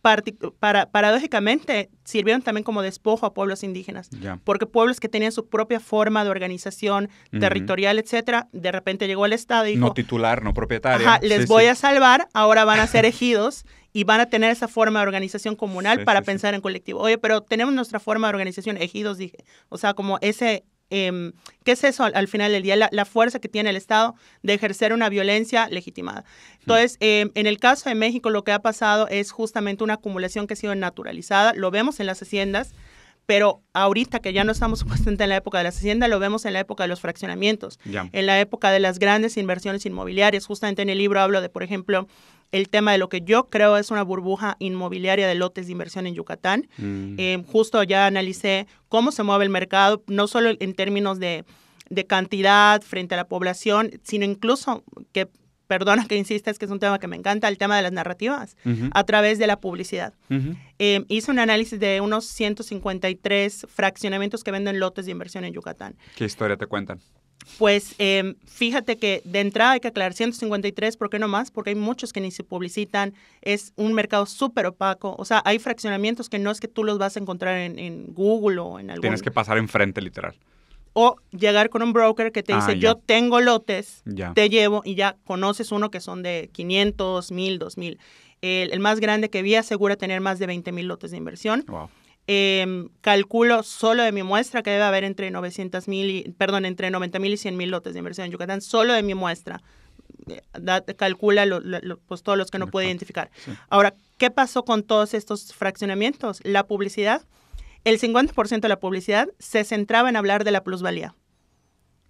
para, paradójicamente sirvieron también como despojo a pueblos indígenas, porque pueblos que tenían su propia forma de organización territorial, etcétera, de repente llegó el Estado y dijo, no titular, no propietario, les voy a salvar, ahora van a ser ejidos y van a tener esa forma de organización comunal para pensar en colectivo. Oye, pero tenemos nuestra forma de organización, ejidos, dije, o sea, como ese Em, ¿qué es eso al final del día? La, fuerza que tiene el Estado de ejercer una violencia legitimada. Entonces, em, en el caso de México, lo que ha pasado es justamente una acumulación que ha sido naturalizada, lo vemos en las haciendas, pero ahorita que ya no estamos *laughs* supuestamente en la época de las haciendas, lo vemos en la época de los fraccionamientos, en la época de las grandes inversiones inmobiliarias. Justamente en el libro hablo de, por ejemplo, el tema de lo que yo creo es una burbuja inmobiliaria de lotes de inversión en Yucatán. Mm. Eh, justo ya analicé cómo se mueve el mercado, no solo en términos de, cantidad frente a la población, sino incluso que, perdona que insista, es que es un tema que me encanta, el tema de las narrativas a través de la publicidad. Eh, hice un análisis de unos 153 fraccionamientos que venden lotes de inversión en Yucatán. ¿Qué historia te cuentan? Pues em, fíjate que de entrada hay que aclarar 153, ¿por qué no más? Porque hay muchos que ni se publicitan, es un mercado súper opaco, o sea, hay fraccionamientos que no es que tú los vas a encontrar en, Google o en algún... Tienes que pasar enfrente, literal. O llegar con un broker que te ah, dice, yo tengo lotes, te llevo y ya conoces uno que son de 500, 1000, 2000. El, el más grande que vi asegura tener más de 20 mil lotes de inversión. Wow. Eh, calculo solo de mi muestra que debe haber entre 900 mil, perdón, entre 90 mil y 100 mil lotes de inversión en Yucatán, solo de mi muestra. Eh, calcula pues, todos los que no puede identificar. Ahora, ¿qué pasó con todos estos fraccionamientos? La publicidad, el 50% de la publicidad se centraba en hablar de la plusvalía.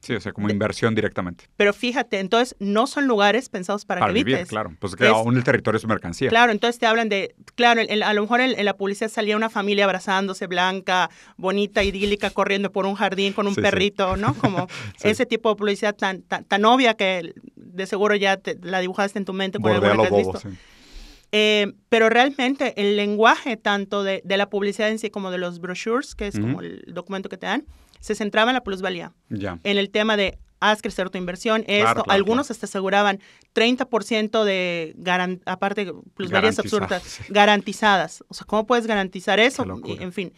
Sí, o sea, como inversión directamente. Pero fíjate, entonces no son lugares pensados para, para que vivir, claro. Pues que aún el territorio es mercancía. Claro, entonces te hablan de, claro, a lo mejor en, la publicidad salía una familia abrazándose, blanca, bonita, idílica, corriendo por un jardín con un perrito, ¿no? Como *laughs* ese tipo de publicidad tan, tan, obvia que de seguro ya te, la dibujaste en tu mente por alguna que has visto. Eh, pero realmente el lenguaje tanto de, de, la publicidad en sí como de los brochures, que es como el documento que te dan, se centraba en la plusvalía, en el tema de haz crecer tu inversión, esto, algunos hasta aseguraban 30% de, aparte aparte, plusvalías absurdas, garantizadas. O sea, ¿cómo puedes garantizar eso? En fin.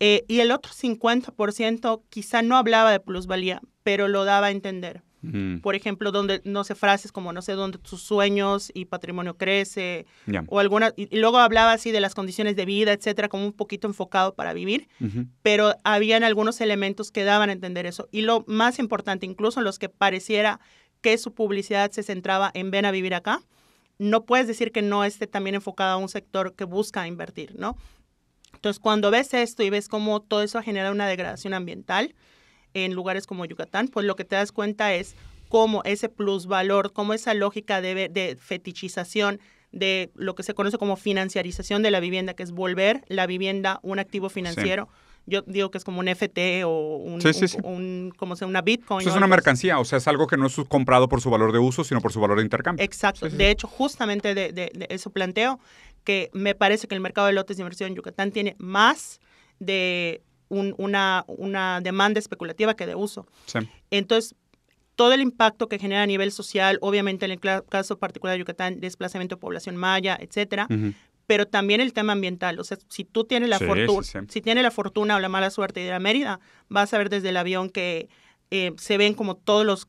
Eh, y el otro 50% quizá no hablaba de plusvalía, pero lo daba a entender. Mm. Por ejemplo, donde, no sé, frases como, no sé, dónde tus sueños y patrimonio crece, o alguna, y, luego hablaba así de las condiciones de vida, etcétera, como un poquito enfocado para vivir, pero habían algunos elementos que daban a entender eso. Y lo más importante, incluso en los que pareciera que su publicidad se centraba en ven a vivir acá, no puedes decir que no esté también enfocada a un sector que busca invertir, ¿no? Entonces, cuando ves esto y ves cómo todo eso genera una degradación ambiental, en lugares como Yucatán, pues lo que te das cuenta es cómo ese plusvalor, cómo esa lógica de, de fetichización de lo que se conoce como financiarización de la vivienda, que es volver la vivienda un activo financiero. yo digo que es como un FT o un, como sea una Bitcoin. Eso es una mercancía, o sea, es algo que no es comprado por su valor de uso, sino por su valor de intercambio. Exacto. de hecho, justamente de, de, eso planteo que me parece que el mercado de lotes de inversión en Yucatán tiene más de una, demanda especulativa que de uso. Entonces, todo el impacto que genera a nivel social, obviamente en el caso particular de Yucatán, desplazamiento de población maya, etcétera, pero también el tema ambiental. O sea, si tú tienes la fortuna, si tienes la fortuna o la mala suerte de la Mérida, vas a ver desde el avión que eh, se ven como todos los,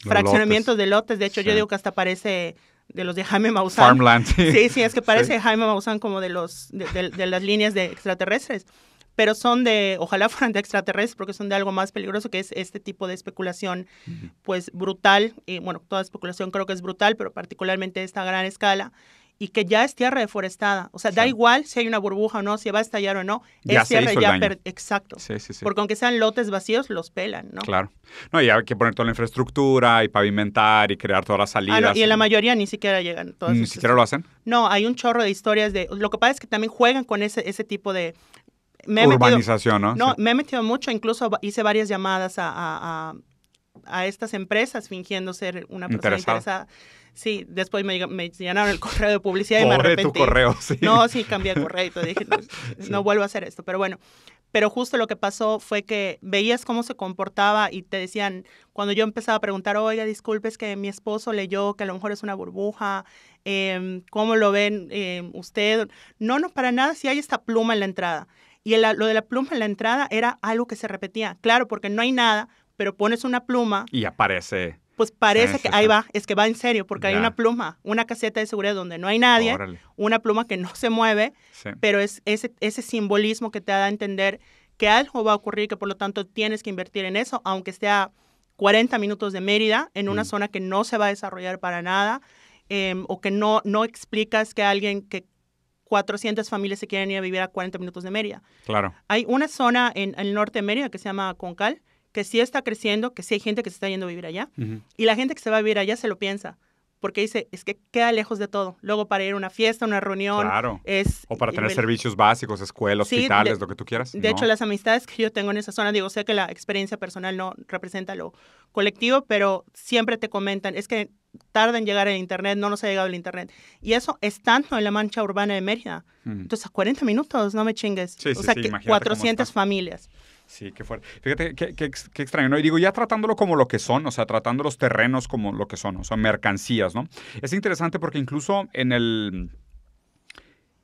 fraccionamientos de lotes. De hecho, yo digo que hasta parece de los de Jaime Maussan. Farmland. Sí, sí, es que *laughs* parece Jaime Maussan como de los de las líneas de extraterrestres pero son de, ojalá *laughs* fueran de extraterrestres, porque son de algo más peligroso, que es este tipo de especulación, pues brutal, y bueno, toda especulación creo que es brutal, pero particularmente esta gran escala, y que ya es tierra deforestada. O sea, da igual si hay una burbuja o no, si va a estallar o no, es tierra ya exacto. Porque aunque sean lotes vacíos, los pelan, ¿no? Claro. No, y hay que poner toda la infraestructura y pavimentar y crear todas las ah, salidas. y en la mayoría ni siquiera llegan. Todas ni siquiera lo hacen. No, hay un chorro de historias de... Lo que pasa es que también juegan con ese, ese tipo de me urbanización, ¿no? No, me he metido mucho, incluso hice varias llamadas a, estas empresas fingiendo ser una persona interesada. Sí, después me, llenaron el correo de publicidad y me arrepentí. tu correo, No, sí, cambié el correo y te Dije, *laughs* no, vuelvo a hacer esto. Pero bueno, pero justo lo que pasó fue que veías cómo se comportaba y te decían, cuando yo empezaba a preguntar, oiga, disculpe, es que mi esposo leyó que a lo mejor es una burbuja, em, ¿cómo lo ven em, usted? No, no, para nada, si hay esta pluma en la entrada. Y lo de la pluma en la entrada era algo que se repetía. Claro, porque no hay nada, pero pones una pluma. Y aparece. Pues parece que ahí va, es que va en serio, porque hay una pluma, una caseta de seguridad donde no hay nadie, una pluma que no se mueve, pero es ese, ese simbolismo que te da a entender que algo va a ocurrir, que por lo tanto tienes que invertir en eso, aunque esté a 40 minutos de Mérida, en una mm. zona que no se va a desarrollar para nada, em, o que no, no explicas que alguien que 400 familias se quieren ir a vivir a 40 minutos de Mérida. Claro. Hay una zona en, el norte de Mérida que se llama Concal, que sí está creciendo, que sí hay gente que se está yendo a vivir allá. Y la gente que se va a vivir allá se lo piensa porque dice, es que queda lejos de todo. Luego para ir a una fiesta, una reunión. Claro. Es, o para tener servicios básicos, escuelas, hospitales, lo que tú quieras. De hecho, las amistades que yo tengo en esa zona, digo, sé que la experiencia personal no representa lo colectivo, pero siempre te comentan, es que tarda en llegar el Internet, no nos ha llegado el Internet. Y eso es tanto en la mancha urbana de Mérida. Entonces, a 40 minutos, no me chingues. o sea, 400 familias. Sí, qué fuerte. Fíjate, qué, qué, qué extraño, ¿no? Y digo, ya tratándolo como lo que son, o sea, tratando los terrenos como lo que son, o sea, mercancías, ¿no? Es interesante porque incluso en el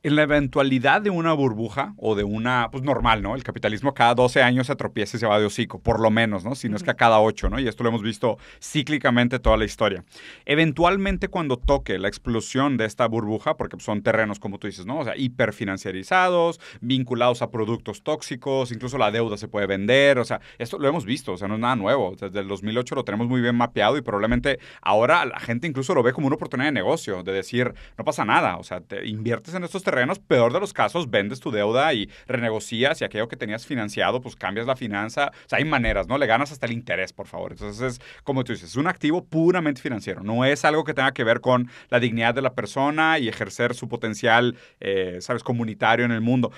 en la eventualidad de una burbuja o de una, pues normal, ¿no? El capitalismo cada 12 años se tropieza y se va de hocico, por lo menos, ¿no? Si no es que a cada 8, ¿no? Y esto lo hemos visto cíclicamente toda la historia. Eventualmente cuando toque la explosión de esta burbuja, porque pues, son terrenos, como tú dices, ¿no? O sea, hiperfinanciarizados, vinculados a productos tóxicos, incluso la deuda se puede vender, o sea, esto lo hemos visto, o sea, no es nada nuevo. Desde el 2008 lo tenemos muy bien mapeado y probablemente ahora la gente incluso lo ve como una oportunidad de negocio, de decir, no pasa nada, o sea, te inviertes en estos terrenos, terrenos, peor de los casos, vendes tu deuda y renegocias y aquello que tenías financiado, pues cambias la finanza. O sea, hay maneras, ¿no? Le ganas hasta el interés, por favor. Entonces, es, como tú dices, es un activo puramente financiero. No es algo que tenga que ver con la dignidad de la persona y ejercer su potencial, eh, ¿sabes?, comunitario en el mundo.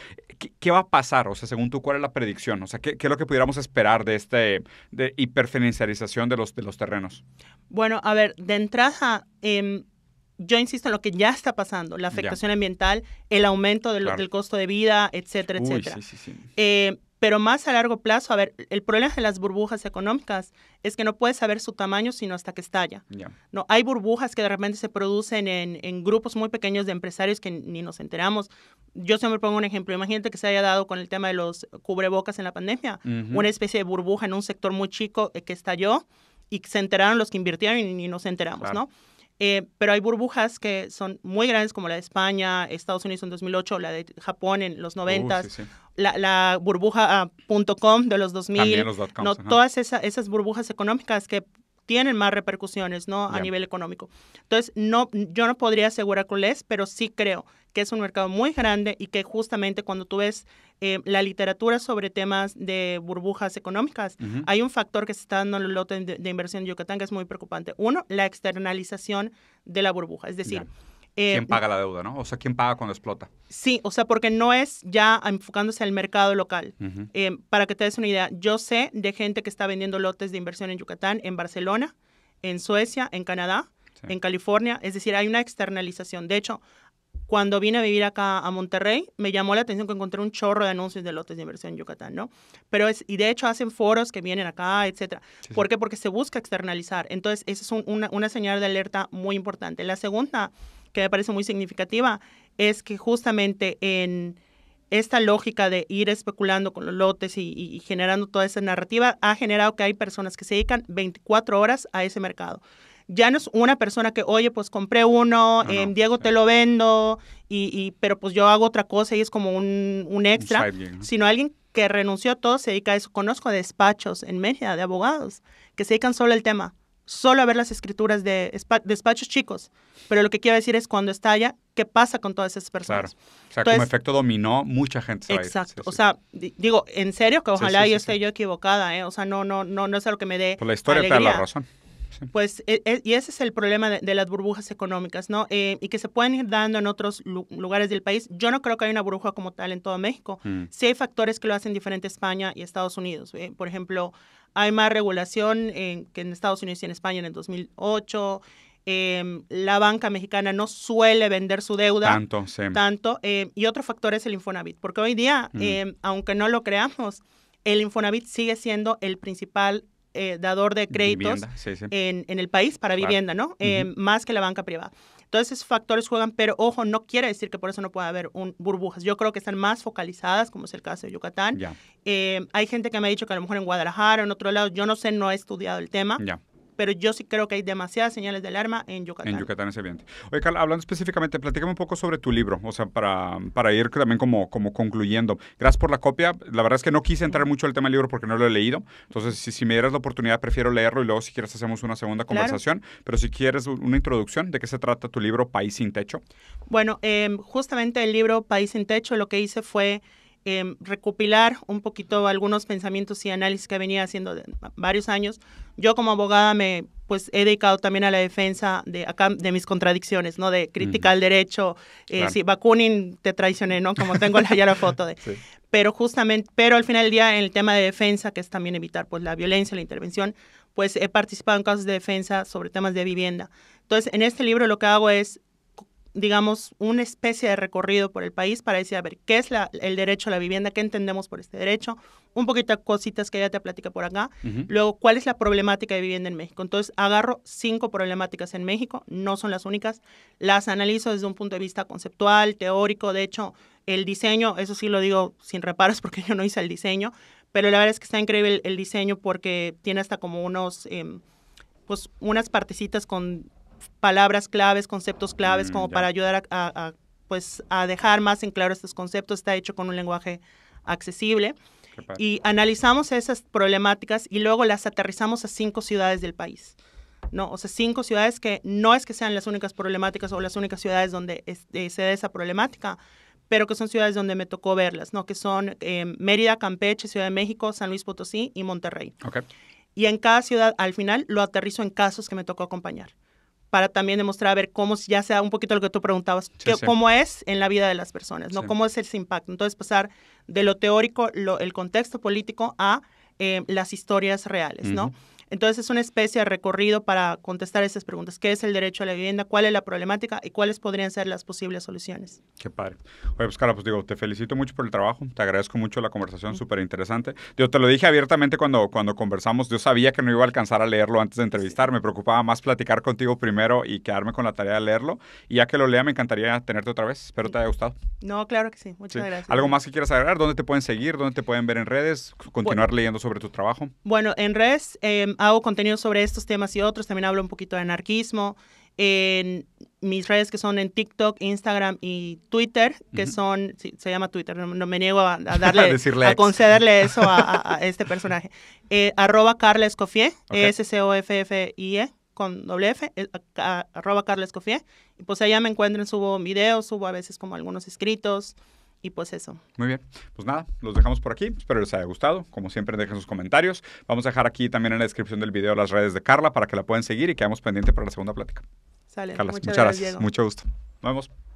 ¿Qué, va a pasar? O sea, según tú, ¿cuál es la predicción? O sea, ¿qué, es lo que pudiéramos esperar de esta de hiperfinanciarización de los, de los terrenos? Bueno, a ver, de entrada, eh, yo insisto en lo que ya está pasando, la afectación ambiental, el aumento del costo de vida, etcétera, etcétera. Eh, pero más a largo plazo, a ver, el problema de las burbujas económicas es que no puedes saber su tamaño sino hasta que estalla. No, hay burbujas que de repente se producen en, grupos muy pequeños de empresarios que ni nos enteramos. Yo siempre pongo un ejemplo, imagínate que se haya dado con el tema de los cubrebocas en la pandemia, una especie de burbuja en un sector muy chico eh, que estalló y se enteraron los que invirtieron y ni nos enteramos, ¿no? Eh, pero hay burbujas que son muy grandes, como la de España, Estados Unidos en 2008, la de Japón en los 90, la, burbuja burbuja.com ah, de los 2000. no, Todas esas burbujas económicas que tienen más repercusiones, ¿no? A nivel económico. Entonces, no, yo no podría asegurar con les, pero sí creo que es un mercado muy grande y que justamente cuando tú ves eh, la literatura sobre temas de burbujas económicas, hay un factor que se está dando en el lote de, inversión de Yucatán que es muy preocupante. Uno, la externalización de la burbuja, es decir, eh, ¿Quién paga la deuda, no? O sea, ¿quién paga cuando explota? Sí, o sea, porque no es ya enfocándose al mercado local. Eh, para que te des una idea, yo sé de gente que está vendiendo lotes de inversión en Yucatán, en Barcelona, en Suecia, en Canadá, en California. Es decir, hay una externalización. De hecho, cuando vine a vivir acá a Monterrey, me llamó la atención que encontré un chorro de anuncios de lotes de inversión en Yucatán, ¿no? Pero es, y de hecho hacen foros que vienen acá, etcétera. ¿Por qué? Porque se busca externalizar. Entonces, esa es una señal de alerta muy importante. La segunda que me parece muy significativa es que justamente en esta lógica de ir especulando con los lotes y, generando toda esa narrativa ha generado que hay personas que se dedican 24 horas a ese mercado. Ya no es una persona que, oye, pues compré uno, em, Diego te lo vendo, y, pero pues yo hago otra cosa y es como un, extra, sino alguien que renunció a todo, se dedica a eso. Conozco despachos en Mérida de abogados que se dedican solo al tema solo a ver las escrituras de despachos chicos, pero lo que quiero decir es cuando estalla, ¿qué pasa con todas esas personas? Claro. O sea, como efecto dominó, mucha gente Exacto. o sea, digo, en serio que ojalá yo esté yo equivocada, ¿eh? O sea, no, no, no, no es algo que me dé. Por pues la historia te da la razón. Pues, e, e, y ese es el problema de, las burbujas económicas, ¿no? Eh, y que se pueden ir dando en otros lugares del país. Yo no creo que haya una burbuja como tal en todo México. Mm. Sí hay factores que lo hacen diferente España y Estados Unidos. ¿eh? por ejemplo, hay más regulación que en Estados Unidos y en España en el 2008. Em, la banca mexicana no suele vender su deuda tanto, em, y otro factor es el Infonavit, porque hoy día, mm. em, aunque no lo creamos, el Infonavit sigue siendo el principal eh, dador de créditos En, el país para vivienda, ¿no? Más que la banca privada. Todos esos factores juegan, pero ojo, no quiere decir que por eso no pueda haber un, burbujas. Yo creo que están más focalizadas, como es el caso de Yucatán. Eh, hay gente que me ha dicho que a lo mejor en Guadalajara, en otro lado, yo no sé, no he estudiado el tema pero yo sí creo que hay demasiadas señales de alarma en Yucatán. En Yucatán es evidente. Oye, Carla, hablando específicamente, platícame un poco sobre tu libro, o sea, para, para ir también como, como concluyendo. Gracias por la copia. La verdad es que no quise entrar mucho al tema del libro porque no lo he leído. Entonces, si, me dieras la oportunidad, prefiero leerlo y luego, si quieres, hacemos una segunda conversación. Pero si quieres una introducción, ¿de qué se trata tu libro País sin Techo? Bueno, em, justamente el libro País sin Techo lo que hice fue Em, recopilar un poquito algunos pensamientos y análisis que venía haciendo varios años. Yo como abogada me pues he dedicado también a la defensa de acá de mis contradicciones, ¿no? De crítica al derecho, eh, si Bakunin te traicioné, ¿no? Como tengo allá la foto de. *laughs* Pero justamente, pero al final del día en el tema de defensa, que es también evitar pues la violencia, la intervención, pues he participado en casos de defensa sobre temas de vivienda. Entonces, en este libro lo que hago es digamos, una especie de recorrido por el país para decir, a ver, ¿qué es la, el derecho a la vivienda? ¿Qué entendemos por este derecho? Un poquito de cositas que ya te platica por acá. Luego, ¿cuál es la problemática de vivienda en México? Entonces, agarro cinco problemáticas en México, no son las únicas, las analizo desde un punto de vista conceptual, teórico, de hecho, el diseño, eso sí lo digo sin reparos porque yo no hice el diseño, pero la verdad es que está increíble el, diseño porque tiene hasta como unos... Em, pues unas partecitas con palabras claves, conceptos claves, como mm, para ayudar a, pues, a dejar más en claro estos conceptos. Está hecho con un lenguaje accesible. Y analizamos esas problemáticas y luego las aterrizamos a cinco ciudades del país. ¿no? O sea, cinco ciudades que no es que sean las únicas problemáticas o las únicas ciudades donde eh, se da esa problemática, pero que son ciudades donde me tocó verlas, ¿no? Que son eh, Mérida, Campeche, Ciudad de México, San Luis Potosí y Monterrey. Okay. Y en cada ciudad, al final, lo aterrizo en casos que me tocó acompañar para también demostrar a ver cómo ya sea un poquito lo que tú preguntabas, cómo es en la vida de las personas, ¿no? Cómo es ese impacto. Entonces pasar de lo teórico, el contexto político a eh, las historias reales, ¿no? Entonces es una especie de recorrido para contestar esas preguntas. ¿Qué es el derecho a la vivienda? ¿Cuál es la problemática? ¿Y cuáles podrían ser las posibles soluciones? Qué padre. Oye, pues Carla, pues digo, te felicito mucho por el trabajo. Te agradezco mucho la conversación, mm. súper interesante. Yo te lo dije abiertamente cuando, cuando conversamos. Yo sabía que no iba a alcanzar a leerlo antes de entrevistar. Me preocupaba más platicar contigo primero y quedarme con la tarea de leerlo. Y ya que lo lea, me encantaría tenerte otra vez. Espero te haya gustado. No, claro que sí. Muchas gracias. ¿Algo más que quieras agregar? ¿Dónde te pueden seguir? ¿Dónde te pueden ver en redes? ¿Continuar leyendo sobre tu trabajo? Bueno, en redes... Eh, hago contenido sobre estos temas y otros, también hablo un poquito de anarquismo. En mis redes que son en TikTok, Instagram y Twitter, que son, se llama Twitter, no, me niego a, *laughs* darle, a, concederle eso a, *laughs* este personaje. Eh, arroba Carla S-C-O-F-F-I-E, e e, con doble F, eh, arroba Carla Y pues allá me encuentran, subo videos, subo a veces como algunos escritos y pues eso. Muy bien. Pues nada, los dejamos por aquí. Espero les haya gustado. Como siempre, dejen sus comentarios. Vamos a dejar aquí también en la descripción del video las redes de Carla para que la puedan seguir y quedamos pendiente para la segunda plática. Sale. Carla, muchas, gracias. Mucho gusto. Nos vemos.